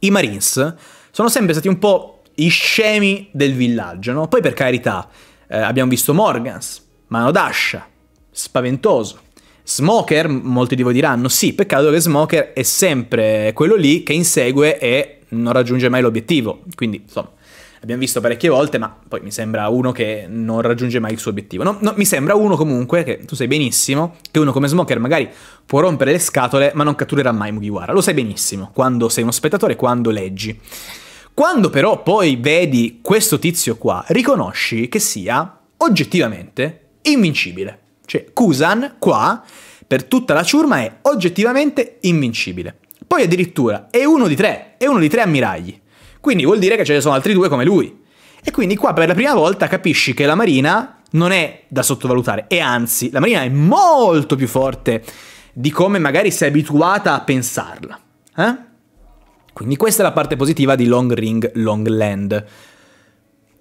i Marines sono sempre stati un po' i scemi del villaggio, no? Poi per carità, eh, abbiamo visto Morgans, Mano d'Ascia, spaventoso. Smoker, molti di voi diranno sì, peccato che Smoker è sempre quello lì che insegue e non raggiunge mai l'obiettivo. Quindi, insomma, abbiamo visto parecchie volte, ma poi mi sembra uno che non raggiunge mai il suo obiettivo. No, no, mi sembra uno comunque, che tu sai benissimo, che uno come Smoker magari può rompere le scatole, ma non catturerà mai Mugiwara. Lo sai benissimo, quando sei uno spettatore, quando leggi. Quando però poi vedi questo tizio qua, riconosci che sia, oggettivamente, invincibile. Cioè, Kusan qua, per tutta la ciurma, è oggettivamente invincibile. Poi addirittura è uno di tre, è uno di tre ammiragli. Quindi vuol dire che ce ne sono altri due come lui. E quindi qua per la prima volta capisci che la Marina non è da sottovalutare, e anzi, la Marina è molto più forte di come magari sei abituata a pensarla. Eh? Quindi questa è la parte positiva di Long Ring Long Land.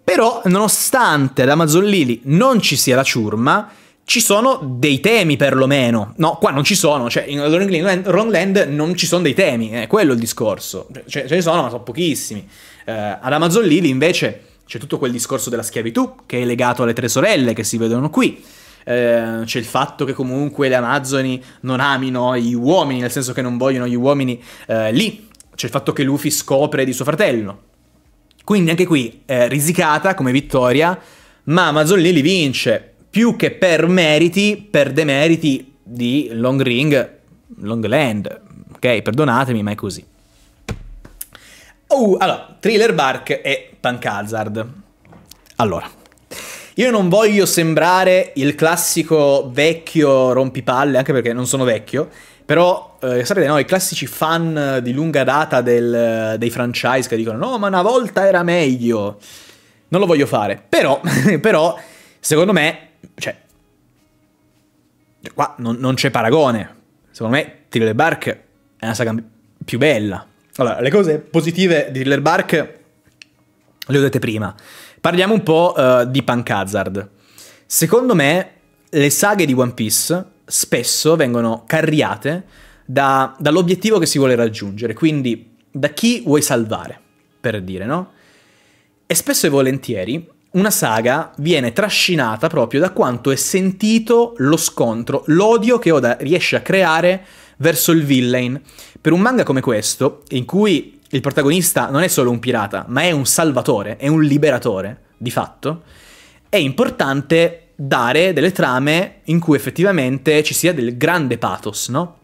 Però, nonostante la Mazzolili non ci sia la ciurma, ci sono dei temi perlomeno. No, qua non ci sono, cioè in Wrong Land non ci sono dei temi, è quello il discorso. Cioè, ce ne sono, ma sono pochissimi. Eh, ad Amazon Lily invece c'è tutto quel discorso della schiavitù che è legato alle tre sorelle che si vedono qui. Eh, c'è il fatto che comunque le Amazzoni non amino gli uomini, nel senso che non vogliono gli uomini eh, lì. C'è il fatto che Luffy scopre di suo fratello. Quindi anche qui, eh, risicata come vittoria, ma Amazon Lily vince più che per meriti, per demeriti di Long Ring, Long Land. Ok, perdonatemi, ma è così. Oh, allora, Thriller Bark e Punk Hazard. Allora, io non voglio sembrare il classico vecchio rompipalle, anche perché non sono vecchio, però eh, sapete, no, i classici fan di lunga data del, dei franchise che dicono no, ma una volta era meglio. Non lo voglio fare, però, però secondo me cioè, qua non, non c'è paragone. Secondo me Thriller Bark è una saga più bella. Allora, le cose positive di Thriller Bark le ho dette prima. Parliamo un po' uh, di Punk Hazard. Secondo me le saghe di One Piece spesso vengono carriate da, dall'obiettivo che si vuole raggiungere, quindi da chi vuoi salvare, per dire, no? E spesso e volentieri una saga viene trascinata proprio da quanto è sentito lo scontro, l'odio che Oda riesce a creare verso il villain. Per un manga come questo, in cui il protagonista non è solo un pirata, ma è un salvatore, è un liberatore, di fatto, è importante dare delle trame in cui effettivamente ci sia del grande pathos, no?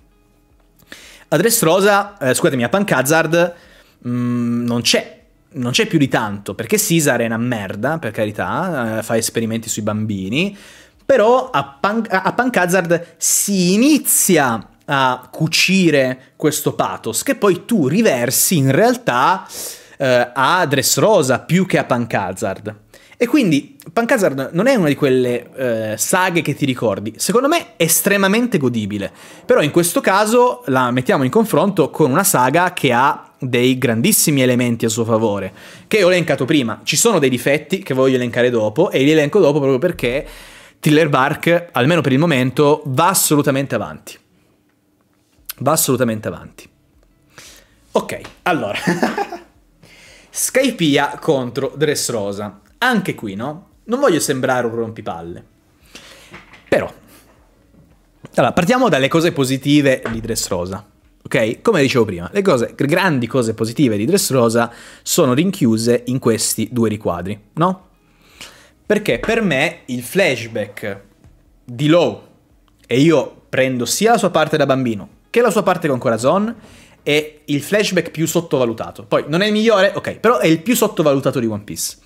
A Dressrosa, eh, scusatemi, a Punk Hazard mh, mm, non c'è non c'è più di tanto, perché Caesar è una merda, per carità, eh, fa esperimenti sui bambini, però a, Pan- a Punk Hazard si inizia a cucire questo pathos che poi tu riversi in realtà eh, a Dressrosa più che a Punk Hazard. E quindi Punk Hazard non è una di quelle eh, saghe che ti ricordi, secondo me è estremamente godibile, però in questo caso la mettiamo in confronto con una saga che ha dei grandissimi elementi a suo favore, che ho elencato prima. Ci sono dei difetti che voglio elencare dopo e li elenco dopo proprio perché Thriller Bark, almeno per il momento, va assolutamente avanti. Va assolutamente avanti. Ok, allora. Skypia contro Dressrosa. Anche qui, no? Non voglio sembrare un rompipalle. Però. Allora, partiamo dalle cose positive di Dressrosa. Ok? Come dicevo prima, le cose, grandi cose positive di Dressrosa sono rinchiuse in questi due riquadri, no? Perché per me il flashback di Low, e io prendo sia la sua parte da bambino che la sua parte con Corazon, è il flashback più sottovalutato. Poi non è il migliore, ok, però è il più sottovalutato di One Piece.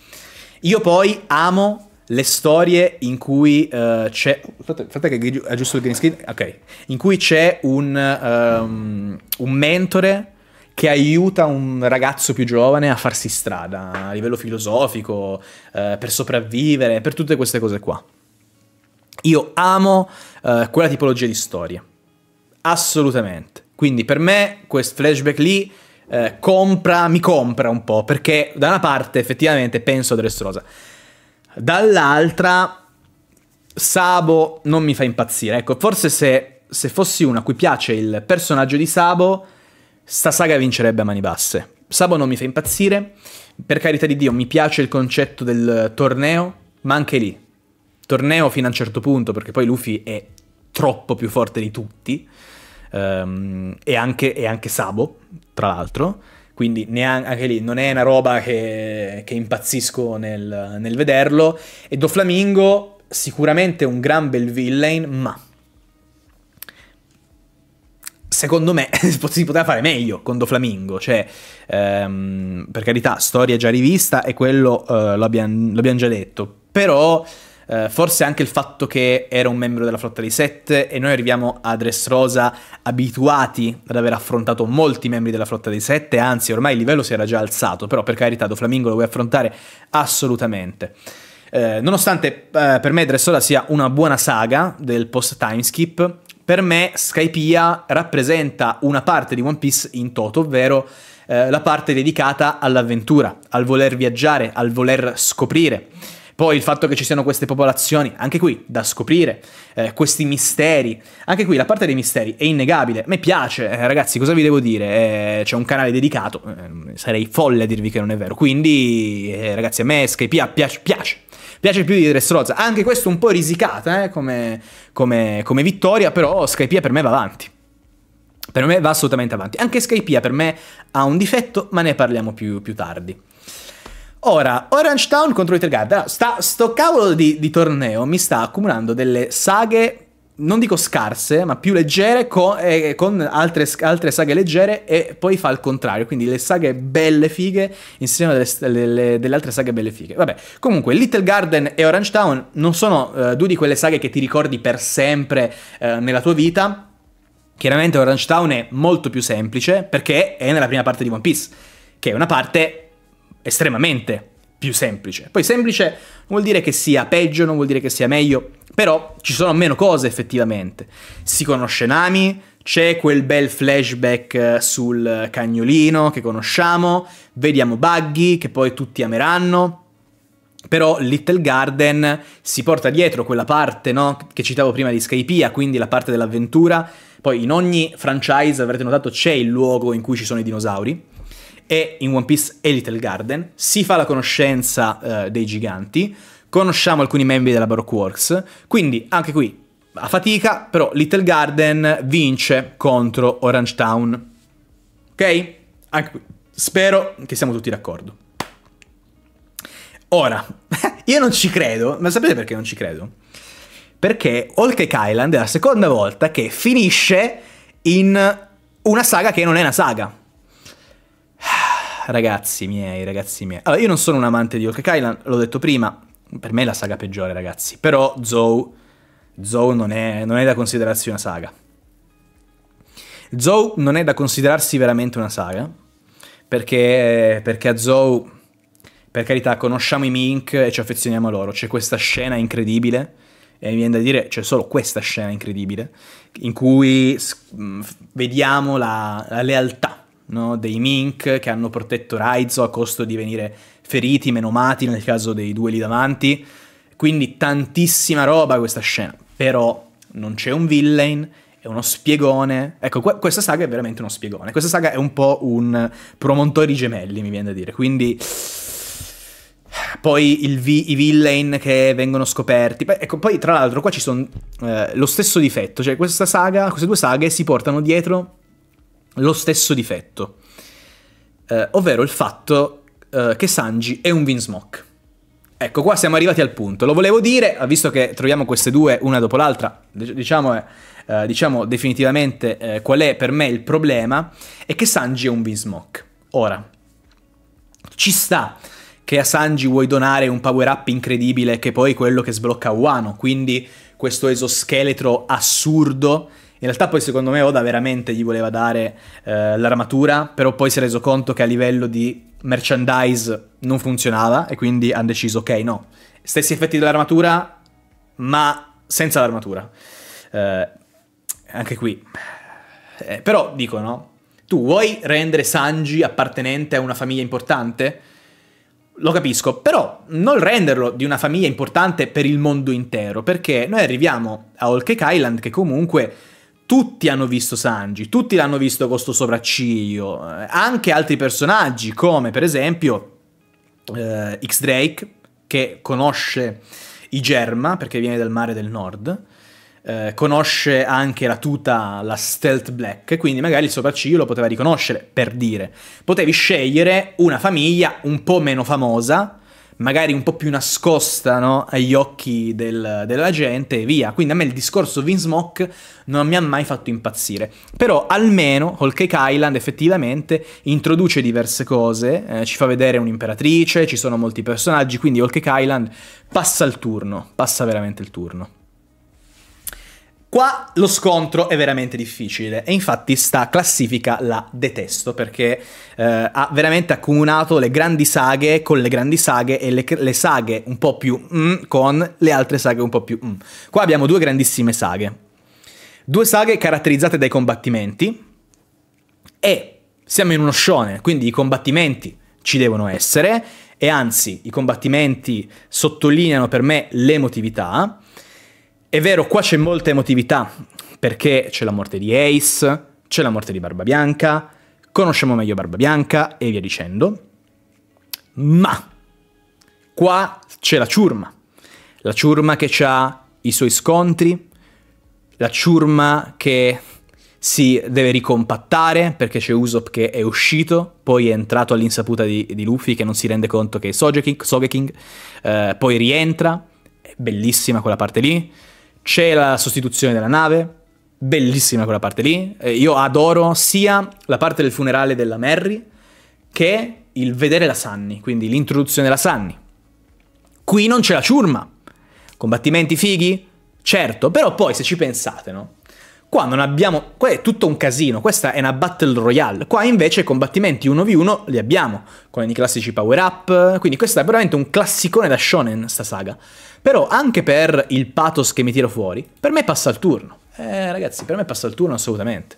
Io poi amo le storie in cui uh, c'è. Aspetta, che aggiusto il green screen. Ok. In cui c'è un, um, un mentore che aiuta un ragazzo più giovane a farsi strada a livello filosofico, eh, per sopravvivere, per tutte queste cose qua. Io amo eh, quella tipologia di storie, assolutamente. Quindi per me questo flashback lì eh, compra, mi compra un po', perché da una parte effettivamente penso a Dressrosa. Dall'altra, Sabo non mi fa impazzire. Ecco, forse se, se fossi uno a cui piace il personaggio di Sabo, sta saga vincerebbe a mani basse. Sabo non mi fa impazzire. Per carità di Dio, mi piace il concetto del torneo, ma anche lì. Torneo fino a un certo punto, perché poi Luffy è troppo più forte di tutti. Um, e, anche, e anche Sabo, tra l'altro quindi neanche, anche lì non è una roba che, che impazzisco nel, nel, vederlo. E Doflamingo sicuramente un gran bel villain, ma secondo me si poteva fare meglio con Doflamingo, cioè ehm, per carità, storia già rivista e quello eh, l'abbiamo già detto, però eh, forse anche il fatto che era un membro della flotta dei sette e noi arriviamo a Dressrosa abituati ad aver affrontato molti membri della flotta dei sette, anzi ormai il livello si era già alzato, però per carità Doflamingo lo vuoi affrontare assolutamente. Uh, nonostante uh, per me Dressrosa sia una buona saga del post timeskip, per me Skypia rappresenta una parte di One Piece in toto, ovvero la parte dedicata all'avventura, al voler viaggiare, al voler scoprire. Poi il fatto che ci siano queste popolazioni, anche qui da scoprire, eh, questi misteri, anche qui la parte dei misteri è innegabile, a me piace, eh, ragazzi cosa vi devo dire, eh, c'è un canale dedicato, eh, sarei folle a dirvi che non è vero, quindi eh, ragazzi a me SkyP piace, piace, piace più di Dressrosa, anche questo un po' risicata eh, come, come, come vittoria, però Skype per me va avanti. Per me va assolutamente avanti. Anche Skype per me ha un difetto, ma ne parliamo più, più tardi. Ora, Orange Town contro Little Garden. sta, sto cavolo di, di torneo mi sta accumulando delle saghe non dico scarse, ma più leggere con, eh, con altre, altre, saghe leggere e poi fa il contrario, quindi le saghe belle fighe insieme alle delle, delle, delle, altre saghe belle fighe. Vabbè, comunque Little Garden e Orange Town non sono eh, due di quelle saghe che ti ricordi per sempre eh, nella tua vita. Chiaramente Orange Town è molto più semplice perché è nella prima parte di One Piece, che è una parte estremamente più semplice. Poi semplice non vuol dire che sia peggio, non vuol dire che sia meglio, però ci sono meno cose effettivamente. Si conosce Nami, c'è quel bel flashback eh, sul cagnolino che conosciamo, vediamo Buggy che poi tutti ameranno. Però Little Garden si porta dietro quella parte no, che citavo prima di Skypiea, quindi la parte dell'avventura. Poi in ogni franchise avrete notato c'è il luogo in cui ci sono i dinosauri è in One Piece e Little Garden, si fa la conoscenza eh, dei giganti, conosciamo alcuni membri della Baroque Works, quindi anche qui a fatica, però Little Garden vince contro Orange Town. Ok? Anche qui. Spero che siamo tutti d'accordo. Ora, io non ci credo, ma sapete perché non ci credo? Perché All Island è la seconda volta che finisce in una saga che non è una saga. Ragazzi miei, ragazzi miei. Allora, io non sono un amante di Orc Island, l'ho detto prima, per me è la saga peggiore, ragazzi. Però Zou, Zou non è, non è da considerarsi una saga. Zou non è da considerarsi veramente una saga, perché, perché a Zou, per carità, conosciamo i Mink e ci affezioniamo a loro. C'è questa scena incredibile, e mi viene da dire c'è solo questa scena incredibile, in cui vediamo la, la lealtà no? dei Mink che hanno protetto Raizo a costo di venire feriti, menomati nel caso dei due lì davanti. Quindi tantissima roba questa scena. Però non c'è un villain, è uno spiegone. Ecco, qu- questa saga è veramente uno spiegone. Questa saga è un po' un promontori gemelli, mi viene da dire. Quindi... Poi vi- i villain che vengono scoperti. Beh, ecco, poi tra l'altro qua ci sono eh, lo stesso difetto. Cioè questa saga, queste due saghe si portano dietro lo stesso difetto, eh, ovvero il fatto eh, che Sanji è un Vinsmock. Ecco, qua siamo arrivati al punto. Lo volevo dire, eh, visto che troviamo queste due una dopo l'altra, diciamo, eh, eh, diciamo, definitivamente eh, qual è per me il problema, è che Sanji è un Vinsmock. Ora, ci sta che a Sanji vuoi donare un power up incredibile che poi quello che sblocca Wano, quindi questo esoscheletro assurdo in realtà poi secondo me Oda veramente gli voleva dare eh, l'armatura, però poi si è reso conto che a livello di merchandise non funzionava e quindi hanno deciso ok no, stessi effetti dell'armatura ma senza l'armatura. Eh, anche qui. Eh, però dico no, tu vuoi rendere Sanji appartenente a una famiglia importante? Lo capisco, però non renderlo di una famiglia importante per il mondo intero, perché noi arriviamo a Olkek Island che comunque tutti hanno visto Sanji, tutti l'hanno visto con sto sopracciglio, eh, anche altri personaggi come per esempio eh, X-Drake che conosce i Germa perché viene dal mare del nord, eh, conosce anche la tuta, la stealth black, quindi magari il sopracciglio lo poteva riconoscere, per dire. Potevi scegliere una famiglia un po' meno famosa, magari un po' più nascosta no? agli occhi del, della gente e via. Quindi a me il discorso Vince Mock non mi ha mai fatto impazzire. Però almeno Whole Cake Island effettivamente introduce diverse cose, eh, ci fa vedere un'imperatrice, ci sono molti personaggi, quindi Whole Cake Island passa il turno, passa veramente il turno. Qua lo scontro è veramente difficile e infatti sta classifica la detesto perché eh, ha veramente accomunato le grandi saghe con le grandi saghe e le, le saghe un po' più mm, con le altre saghe un po' più mm. Qua abbiamo due grandissime saghe. Due saghe caratterizzate dai combattimenti e siamo in uno shonen, quindi i combattimenti ci devono essere e anzi i combattimenti sottolineano per me l'emotività è vero, qua c'è molta emotività, perché c'è la morte di Ace, c'è la morte di Barbabianca, conosciamo meglio Barbabianca e via dicendo. Ma qua c'è la ciurma. La ciurma che ha i suoi scontri, la ciurma che si deve ricompattare perché c'è Usopp che è uscito, poi è entrato all'insaputa di, di Luffy che non si rende conto che è Sogeking, Sogeking eh, poi rientra, è bellissima quella parte lì. C'è la sostituzione della nave, bellissima quella parte lì. Eh, io adoro sia la parte del funerale della Mary che il vedere la Sunny, quindi l'introduzione della Sunny. Qui non c'è la ciurma. Combattimenti fighi? Certo, però poi se ci pensate, no? Qua non abbiamo... Qua è tutto un casino, questa è una battle royale. Qua invece i combattimenti 1v1 li abbiamo, con i classici power up, quindi questo è veramente un classicone da shonen, sta saga. Però anche per il pathos che mi tiro fuori, per me passa il turno. Eh ragazzi, per me passa il turno assolutamente.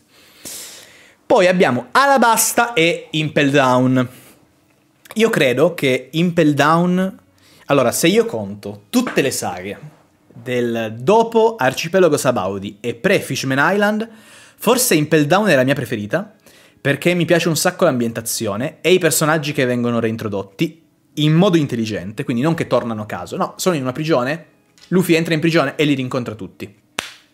Poi abbiamo Alabasta e Impel Down. Io credo che Impel Down... Allora, se io conto tutte le saghe del dopo Arcipelago Sabaudi e pre Fishman Island, forse Impel Down è la mia preferita, perché mi piace un sacco l'ambientazione e i personaggi che vengono reintrodotti in modo intelligente, quindi non che tornano a caso, no, sono in una prigione, Luffy entra in prigione e li rincontra tutti.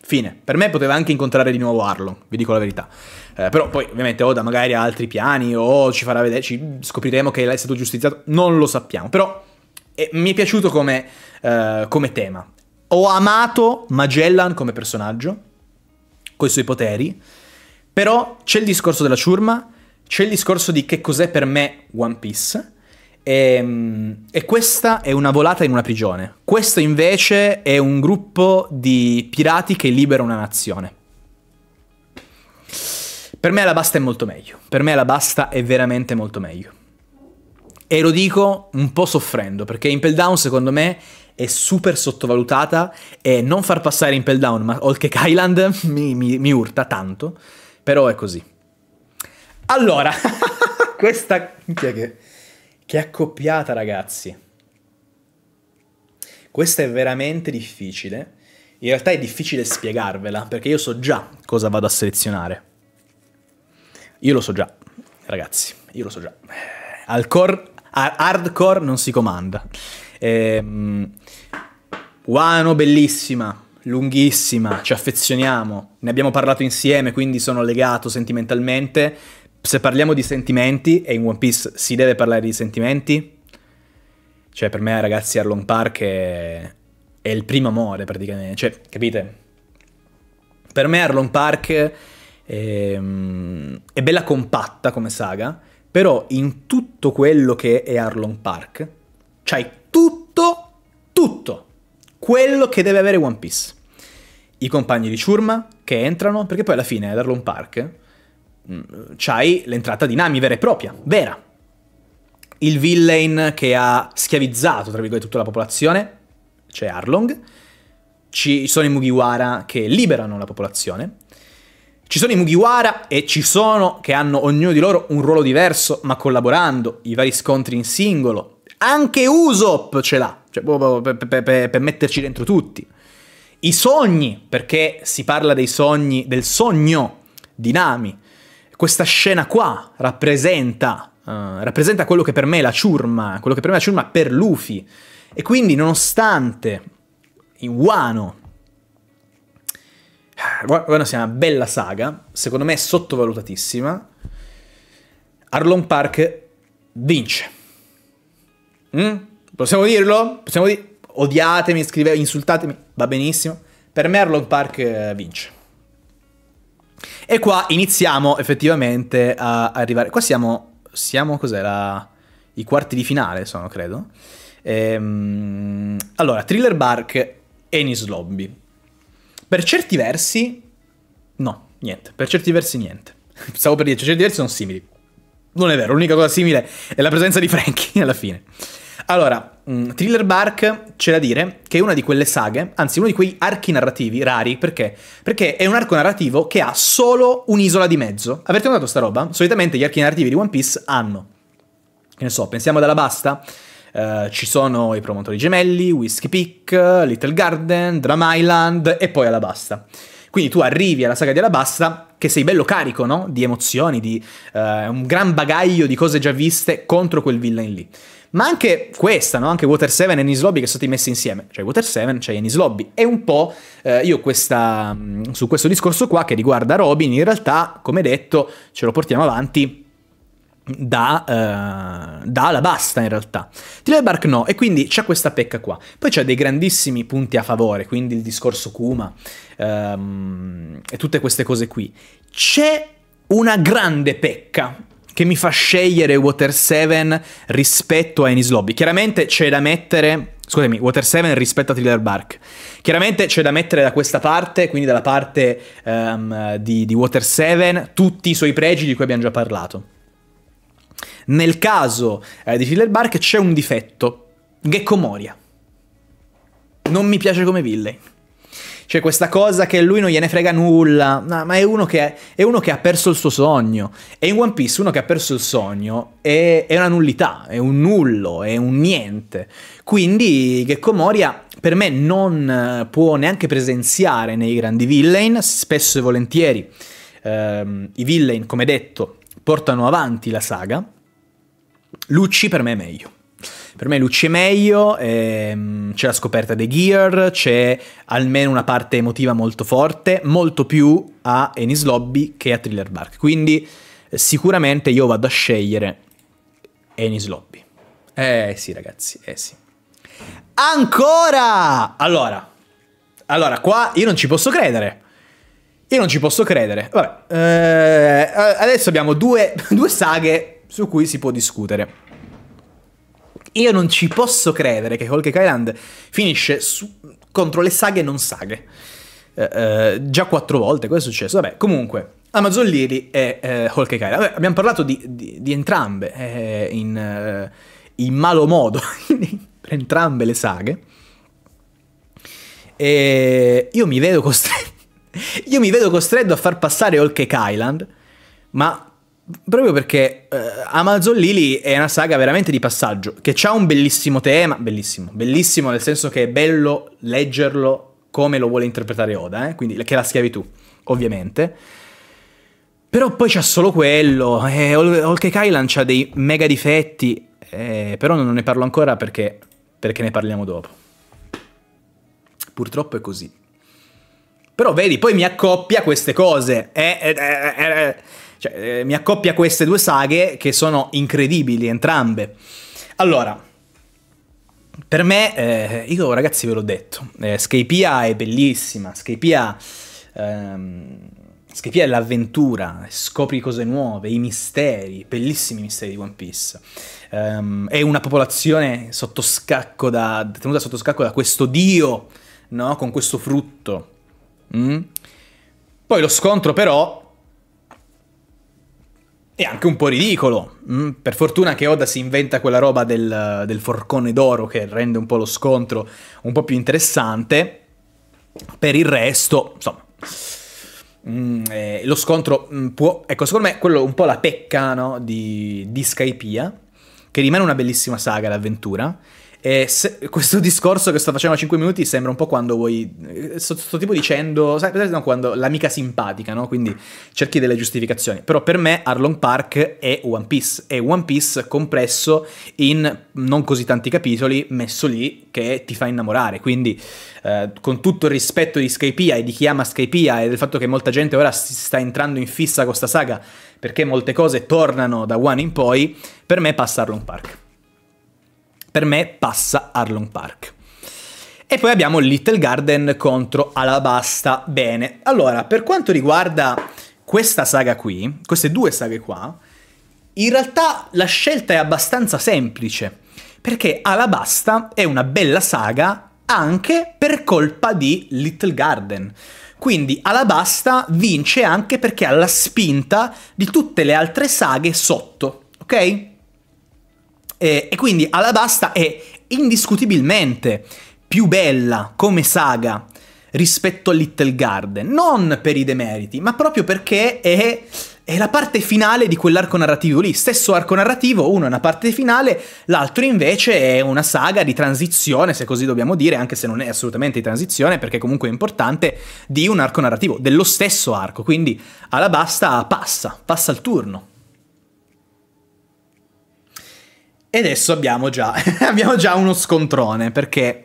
Fine. Per me poteva anche incontrare di nuovo Arlong, vi dico la verità. Eh, però poi ovviamente Oda magari ha altri piani o ci farà vedere, ci scopriremo che è stato giustiziato, non lo sappiamo. Però eh, mi è piaciuto come, eh, come tema. Ho amato Magellan come personaggio, con i suoi poteri, però c'è il discorso della ciurma, c'è il discorso di che cos'è per me One Piece, e, ehm, e, questa è una volata in una prigione. Questo invece è un gruppo di pirati che libera una nazione. Per me la basta è molto meglio. Per me la basta è veramente molto meglio. E lo dico un po' soffrendo, perché Impel Down secondo me è super sottovalutata e non far passare Impel Down, ma Olkek Island mi, mi, mi urta tanto, però è così. Allora, questa... Che, che, che accoppiata ragazzi. Questa è veramente difficile. In realtà è difficile spiegarvela, perché io so già cosa vado a selezionare. Io lo so già, ragazzi, io lo so già. Al core, hardcore non si comanda. Ehm, Guano bellissima, lunghissima, ci affezioniamo, ne abbiamo parlato insieme, quindi sono legato sentimentalmente. Se parliamo di sentimenti, e in One Piece si deve parlare di sentimenti, cioè per me ragazzi Arlon Park è, è il primo amore praticamente, cioè capite? Per me Arlon Park è, ehm, è bella compatta come saga, però in tutto quello che è Arlon Park c'hai tutto, tutto quello che deve avere One Piece. I compagni di ciurma che entrano, perché poi alla fine ad Arlon Park mm, c'hai l'entrata di Nami vera e propria, vera. Il villain che ha schiavizzato, tra virgolette, tutta la popolazione, c'è Arlong. Ci sono i Mugiwara che liberano la popolazione. Ci sono i Mugiwara e ci sono, che hanno ognuno di loro un ruolo diverso, ma collaborando, i vari scontri in singolo. Anche Usopp ce l'ha cioè, boh, boh, per, per, per, per metterci dentro tutti. I sogni, perché si parla dei sogni, del sogno di Nami. Questa scena qua rappresenta, uh, rappresenta quello che per me è la ciurma, quello che per me è la ciurma per Luffy. E quindi nonostante eh, Wano Wano sia una bella saga, secondo me è sottovalutatissima, Arlon Park vince. Mm? Possiamo dirlo? Possiamo di- odiatemi, scrivete, insultatemi, va benissimo. Per me Arlong Park eh, vince. E qua iniziamo effettivamente a arrivare. Qua siamo. Siamo cos'era? I quarti di finale sono, credo. Ehm, allora, Thriller Bark, Enis Lobby. Per certi versi. No, niente. Per certi versi niente. Stavo per dire, per cioè, certi versi sono simili. Non è vero, l'unica cosa simile è la presenza di Frankie alla fine. Allora, mm, Thriller Bark c'è da dire che è una di quelle saghe, anzi uno di quei archi narrativi rari, perché? Perché è un arco narrativo che ha solo un'isola di mezzo. Avete notato sta roba? Solitamente gli archi narrativi di One Piece hanno, che ne so, pensiamo ad Alabasta, Uh, ci sono i promotori gemelli, Whiskey Peak, Little Garden, Drum Island e poi Alabasta. Quindi tu arrivi alla saga di Alabasta che sei bello carico, no? Di emozioni, di uh, un gran bagaglio di cose già viste contro quel villain lì. Ma anche questa, no? Anche Water 7 e Ennis Lobby che sono stati messi insieme. Cioè Water 7, cioè Ennis Lobby. E un po' eh, io questa, mm, su questo discorso qua che riguarda Robin, in realtà, come detto, ce lo portiamo avanti da, uh, da Alabasta in realtà. Tilo Bark no, e quindi c'è questa pecca qua. Poi c'è dei grandissimi punti a favore, quindi il discorso Kuma um, e tutte queste cose qui. C'è una grande pecca che mi fa scegliere Water 7 rispetto a Enis Lobby. Chiaramente c'è da mettere... Scusami, Water 7 rispetto a Thriller Bark. Chiaramente c'è da mettere da questa parte, quindi dalla parte um, di, di Water 7, tutti i suoi pregi di cui abbiamo già parlato. Nel caso eh, di Fiddlebark c'è un difetto, Gecko Moria. Non mi piace come villain. C'è questa cosa che lui non gliene frega nulla, no, ma è uno, che, è uno, che, ha perso il suo sogno. E in One Piece uno che ha perso il sogno è, è una nullità, è un nullo, è un niente. Quindi Gecko Moria per me non eh, può neanche presenziare nei grandi villain, spesso e volentieri ehm, i villain, come detto, portano avanti la saga, Lucci per me è meglio. Per me Lucci è meglio, ehm, c'è la scoperta dei Gear, c'è almeno una parte emotiva molto forte, molto più a Ennis Lobby che a Thriller Bark. Quindi eh, sicuramente io vado a scegliere Ennis Lobby. Eh sì ragazzi, eh sì. Ancora! Allora, allora qua io non ci posso credere. Io non ci posso credere. Vabbè, eh, adesso abbiamo due, due saghe su cui si può discutere. Io non ci posso credere che Whole Cake Island finisce su, contro le saghe non saghe. Eh, eh già quattro volte, cosa è successo? Vabbè, comunque, Amazon Lily e eh, Whole Cake Vabbè, abbiamo parlato di, di, di entrambe eh, in, eh, in, malo modo, entrambe le saghe. E io mi vedo costretto... Io mi vedo costretto a far passare Whole Cake ma Proprio perché eh, Amazon Lily è una saga veramente di passaggio, che ha un bellissimo tema, bellissimo, bellissimo nel senso che è bello leggerlo come lo vuole interpretare Oda, eh? quindi che la schiavitù, ovviamente. Però poi c'ha solo quello, e eh, Olkek Island ha dei mega difetti, eh, però non ne parlo ancora perché, perché ne parliamo dopo. Purtroppo è così. Però vedi, poi mi accoppia queste cose. Eh, eh, eh, eh, eh. Cioè, eh, mi accoppia queste due saghe che sono incredibili entrambe. Allora, per me, eh, io ragazzi ve l'ho detto, eh, Skypia è bellissima, Skypia... Ehm, Skypia è l'avventura, scopri cose nuove, i misteri, bellissimi misteri di One Piece. Um, è una popolazione sotto scacco da, tenuta sotto scacco da questo dio, no? con questo frutto. Mm? Poi lo scontro però è anche un po' ridicolo. Mm, per fortuna che Oda si inventa quella roba del, del forcone d'oro che rende un po' lo scontro un po' più interessante. Per il resto, insomma... Mm, eh, lo scontro mm, può... Ecco, secondo me quello è un po' la pecca no? di, di Skypia, che rimane una bellissima saga, l'avventura, e se, questo discorso che sto facendo a 5 minuti sembra un po' quando vuoi. Eh, sto, sto tipo dicendo. Sai, no, quando l'amica simpatica, no? Quindi cerchi delle giustificazioni. Però per me Arlong Park è One Piece. È One Piece compresso in non così tanti capitoli, messo lì che ti fa innamorare. Quindi, eh, con tutto il rispetto di Skypiea e di chi ama Skypiea e del fatto che molta gente ora si sta entrando in fissa con questa saga perché molte cose tornano da One in poi, per me passa Arlong Park. Per me passa Arlong Park. E poi abbiamo Little Garden contro Alabasta. Bene, allora, per quanto riguarda questa saga qui, queste due saghe qua, in realtà la scelta è abbastanza semplice, perché Alabasta è una bella saga anche per colpa di Little Garden. Quindi Alabasta vince anche perché ha la spinta di tutte le altre saghe sotto, ok? Eh, e quindi Alabasta è indiscutibilmente più bella come saga rispetto a Little Garden, non per i demeriti, ma proprio perché è, è la parte finale di quell'arco narrativo lì. Stesso arco narrativo, uno è una parte finale, l'altro invece è una saga di transizione, se così dobbiamo dire, anche se non è assolutamente di transizione, perché comunque è importante, di un arco narrativo, dello stesso arco. Quindi Alabasta passa, passa il turno. E adesso abbiamo già, abbiamo già uno scontrone, perché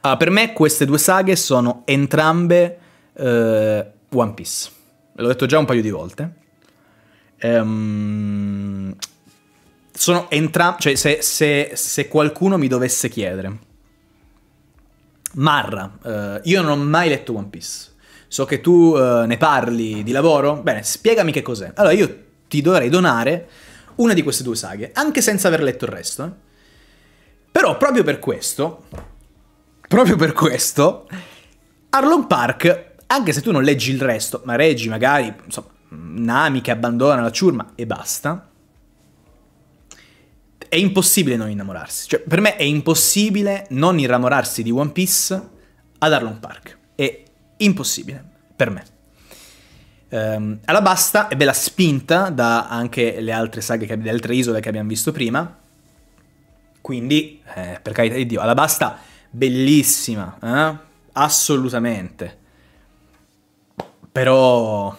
uh, per me queste due saghe sono entrambe uh, One Piece. L'ho detto già un paio di volte. Um, sono entrambe, cioè se, se, se, qualcuno mi dovesse chiedere, Marra, uh, io non ho mai letto One Piece. So che tu eh, ne parli di lavoro. Bene, spiegami che cos'è. Allora io ti dovrei donare una di queste due saghe, anche senza aver letto il resto. Però proprio per questo, proprio per questo, Arlon Park, anche se tu non leggi il resto, ma reggi magari, insomma, Nami che abbandona la ciurma e basta, è impossibile non innamorarsi. Cioè, per me è impossibile non innamorarsi di One Piece ad Arlon Park. È impossibile, per me. Um, ehm, alla basta è bella spinta da anche le altre saghe, che, le altre isole che abbiamo visto prima. Quindi, eh, per carità di Dio, Alabasta, bellissima, eh? assolutamente. Però...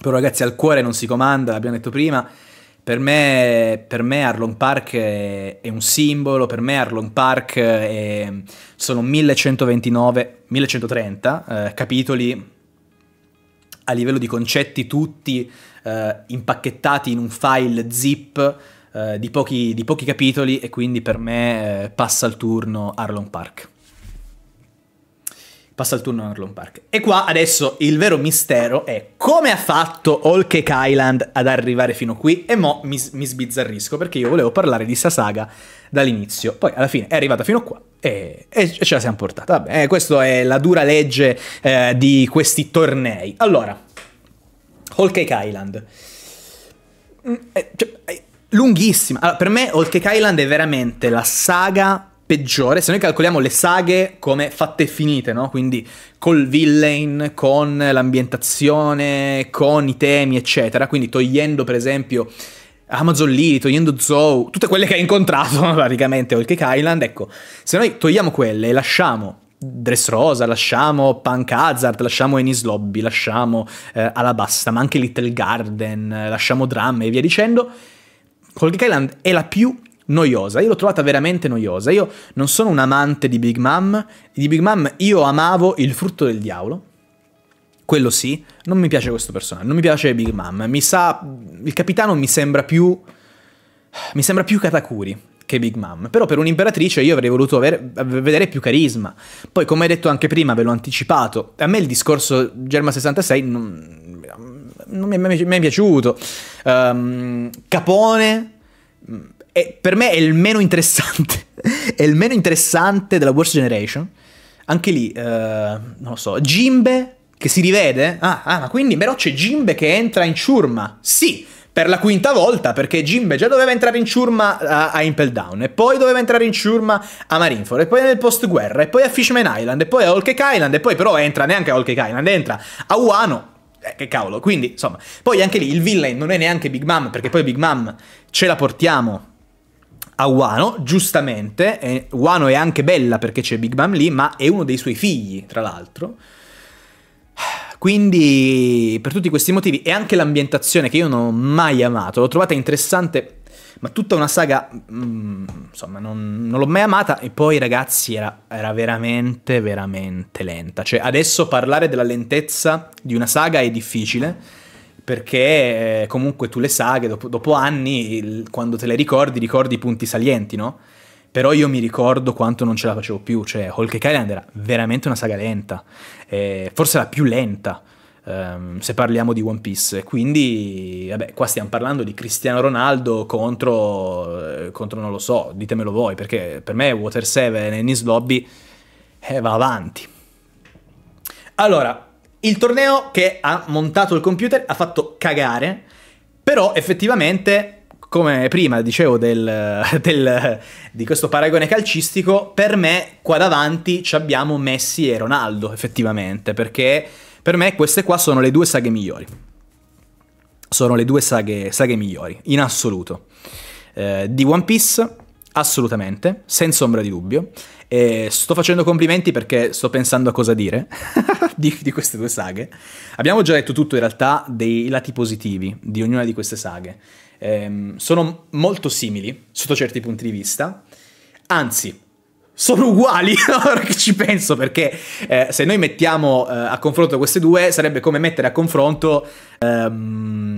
Però ragazzi, al cuore non si comanda, l'abbiamo detto prima. Per me, per me Arlong Park è, è, un simbolo, per me Arlong Park è, sono 1129, 1130 eh, capitoli a livello di concetti tutti eh, impacchettati in un file zip eh, di, pochi, di, pochi, capitoli e quindi per me eh, passa il turno Arlon Park passa il turno a Orlon Park. E qua adesso il vero mistero è come ha fatto All Cake Island ad arrivare fino qui e mo mi, mi sbizzarrisco perché io volevo parlare di sta saga dall'inizio, poi alla fine è arrivata fino qua e, e ce la siamo portata. Vabbè, eh, questa è la dura legge eh, di questi tornei. Allora, All Cake Island. Mm, eh, cioè, eh, lunghissima. Allora, per me All Cake Island è veramente la saga peggiore, se noi calcoliamo le saghe come fatte e finite, no? Quindi col villain, con l'ambientazione, con i temi, eccetera. Quindi togliendo, per esempio, Amazon Lee, togliendo Zou, tutte quelle che hai incontrato, praticamente, o il Cake Island, ecco. Se noi togliamo quelle e lasciamo Dressrosa, lasciamo Punk Hazard, lasciamo Ennis Lobby, lasciamo eh, Alabasta, ma anche Little Garden, lasciamo Drum e via dicendo... Col Cake Island è la più noiosa. Io l'ho trovata veramente noiosa. Io non sono un amante di Big Mom. Di Big Mom io amavo il frutto del diavolo. Quello sì. Non mi piace questo personaggio. Non mi piace Big Mom. Mi sa. Il capitano mi sembra più. Mi sembra più Katakuri che Big Mom. Però per un'imperatrice io avrei voluto avere, vedere più carisma. Poi, come hai detto anche prima, ve l'ho anticipato. A me il discorso Germa 66 non, non mi, è, mai piaciuto. Um, Capone è, per me è il meno interessante. è il meno interessante della Worst Generation. Anche lì, eh, non lo so, Jimbe che si rivede? Ah, ah ma quindi però c'è Jimbe che entra in ciurma. Sì, per la quinta volta, perché Jimbe già doveva entrare in ciurma a, a Impel Down, e poi doveva entrare in ciurma a Marineford, e poi nel post-guerra, e poi a Fishman Island, e poi a Holkek Island, e poi però entra neanche a Holkek Island, entra a Wano, eh, che cavolo, quindi insomma, poi anche lì il villain non è neanche Big Mom, perché poi Big Mom ce la portiamo a Wano, giustamente, e Wano è anche bella perché c'è Big Bang lì, ma è uno dei suoi figli, tra l'altro. Quindi, per tutti questi motivi, e anche l'ambientazione che io non ho mai amato, l'ho trovata interessante, ma tutta una saga, mh, mm, insomma, non, non, l'ho mai amata. E poi, ragazzi, era, era veramente, veramente lenta. Cioè, adesso parlare della lentezza di una saga è difficile perché eh, comunque tu le saghe dopo, dopo anni, il, quando te le ricordi, ricordi i punti salienti, no? Però io mi ricordo quanto non ce la facevo più, cioè Hulk e Kylan era veramente una saga lenta, eh, forse la più lenta ehm, se parliamo di One Piece, quindi vabbè, qua stiamo parlando di Cristiano Ronaldo contro, eh, contro non lo so, ditemelo voi, perché per me Water 7 e Ennis Lobby eh, va avanti. Allora, il torneo che ha montato il computer ha fatto cagare, però effettivamente, come prima dicevo del, del, di questo paragone calcistico, per me qua davanti ci abbiamo Messi e Ronaldo, effettivamente, perché per me queste qua sono le due saghe migliori. Sono le due saghe, saghe migliori, in assoluto. Eh, di One Piece, assolutamente, senza ombra di dubbio. E sto facendo complimenti perché sto pensando a cosa dire di, di, queste due saghe. Abbiamo già detto tutto in realtà dei lati positivi di ognuna di queste saghe. Ehm, sono molto simili sotto certi punti di vista, anzi sono uguali ora che ci penso perché eh, se noi mettiamo eh, a confronto queste due sarebbe come mettere a confronto... Ehm,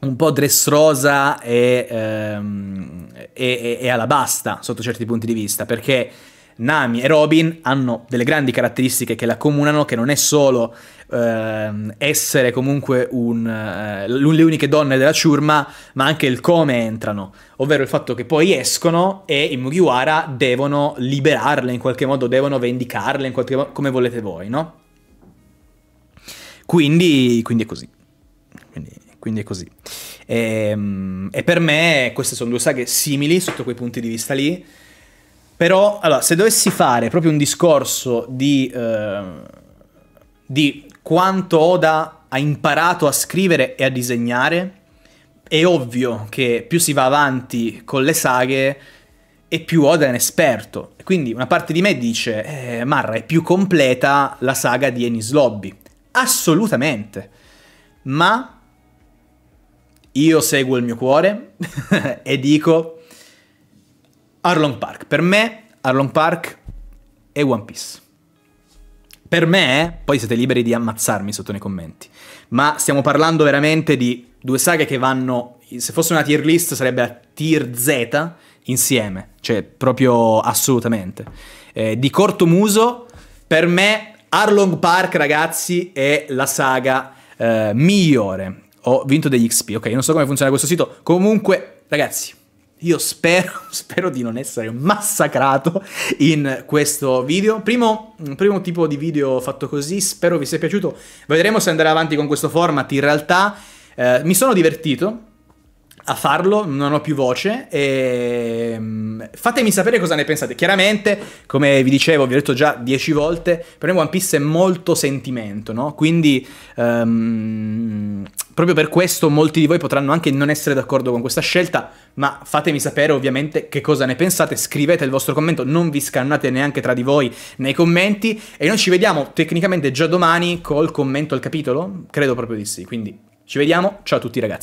un po' dressrosa e, ehm, e, e, alla basta sotto certi punti di vista, perché Nami e Robin hanno delle grandi caratteristiche che la comunano, che non è solo ehm, essere comunque un, eh, le uniche donne della ciurma, ma anche il come entrano, ovvero il fatto che poi escono e i Mugiwara devono liberarle in qualche modo, devono vendicarle in qualche modo, come volete voi, no? Quindi, quindi è così. Quindi quindi è così. E, ehm, e per me queste sono due saghe simili sotto quei punti di vista lì. Però, allora, se dovessi fare proprio un discorso di, eh, di quanto Oda ha imparato a scrivere e a disegnare, è ovvio che più si va avanti con le saghe e più Oda è un esperto. Quindi una parte di me dice, eh, Marra, è più completa la saga di Ennis Lobby. Assolutamente. Ma io seguo il mio cuore e dico Arlong Park. Per me Arlong Park è One Piece. Per me, eh, poi siete liberi di ammazzarmi sotto nei commenti, ma stiamo parlando veramente di due saghe che vanno, se fosse una tier list sarebbe la tier Z insieme, cioè proprio assolutamente. Eh, di corto muso, per me Arlong Park ragazzi è la saga eh, migliore ho vinto degli XP. Ok, non so come funziona questo sito. Comunque, ragazzi, io spero, spero, di non essere massacrato in questo video. Primo, primo, tipo di video fatto così, spero vi sia piaciuto. Vedremo se andare avanti con questo format. In realtà eh, mi sono divertito, a farlo, non ho più voce. E... Mm, fatemi sapere cosa ne pensate. Chiaramente, come vi dicevo, vi ho detto già dieci volte, per me One Piece è molto sentimento, no? Quindi, um, proprio per questo molti di voi potranno anche non essere d'accordo con questa scelta, ma fatemi sapere ovviamente che cosa ne pensate, scrivete il vostro commento, non vi scannate neanche tra di voi nei commenti e noi ci vediamo tecnicamente già domani col commento al capitolo? Credo proprio di sì, quindi ci vediamo, ciao a tutti ragazzi.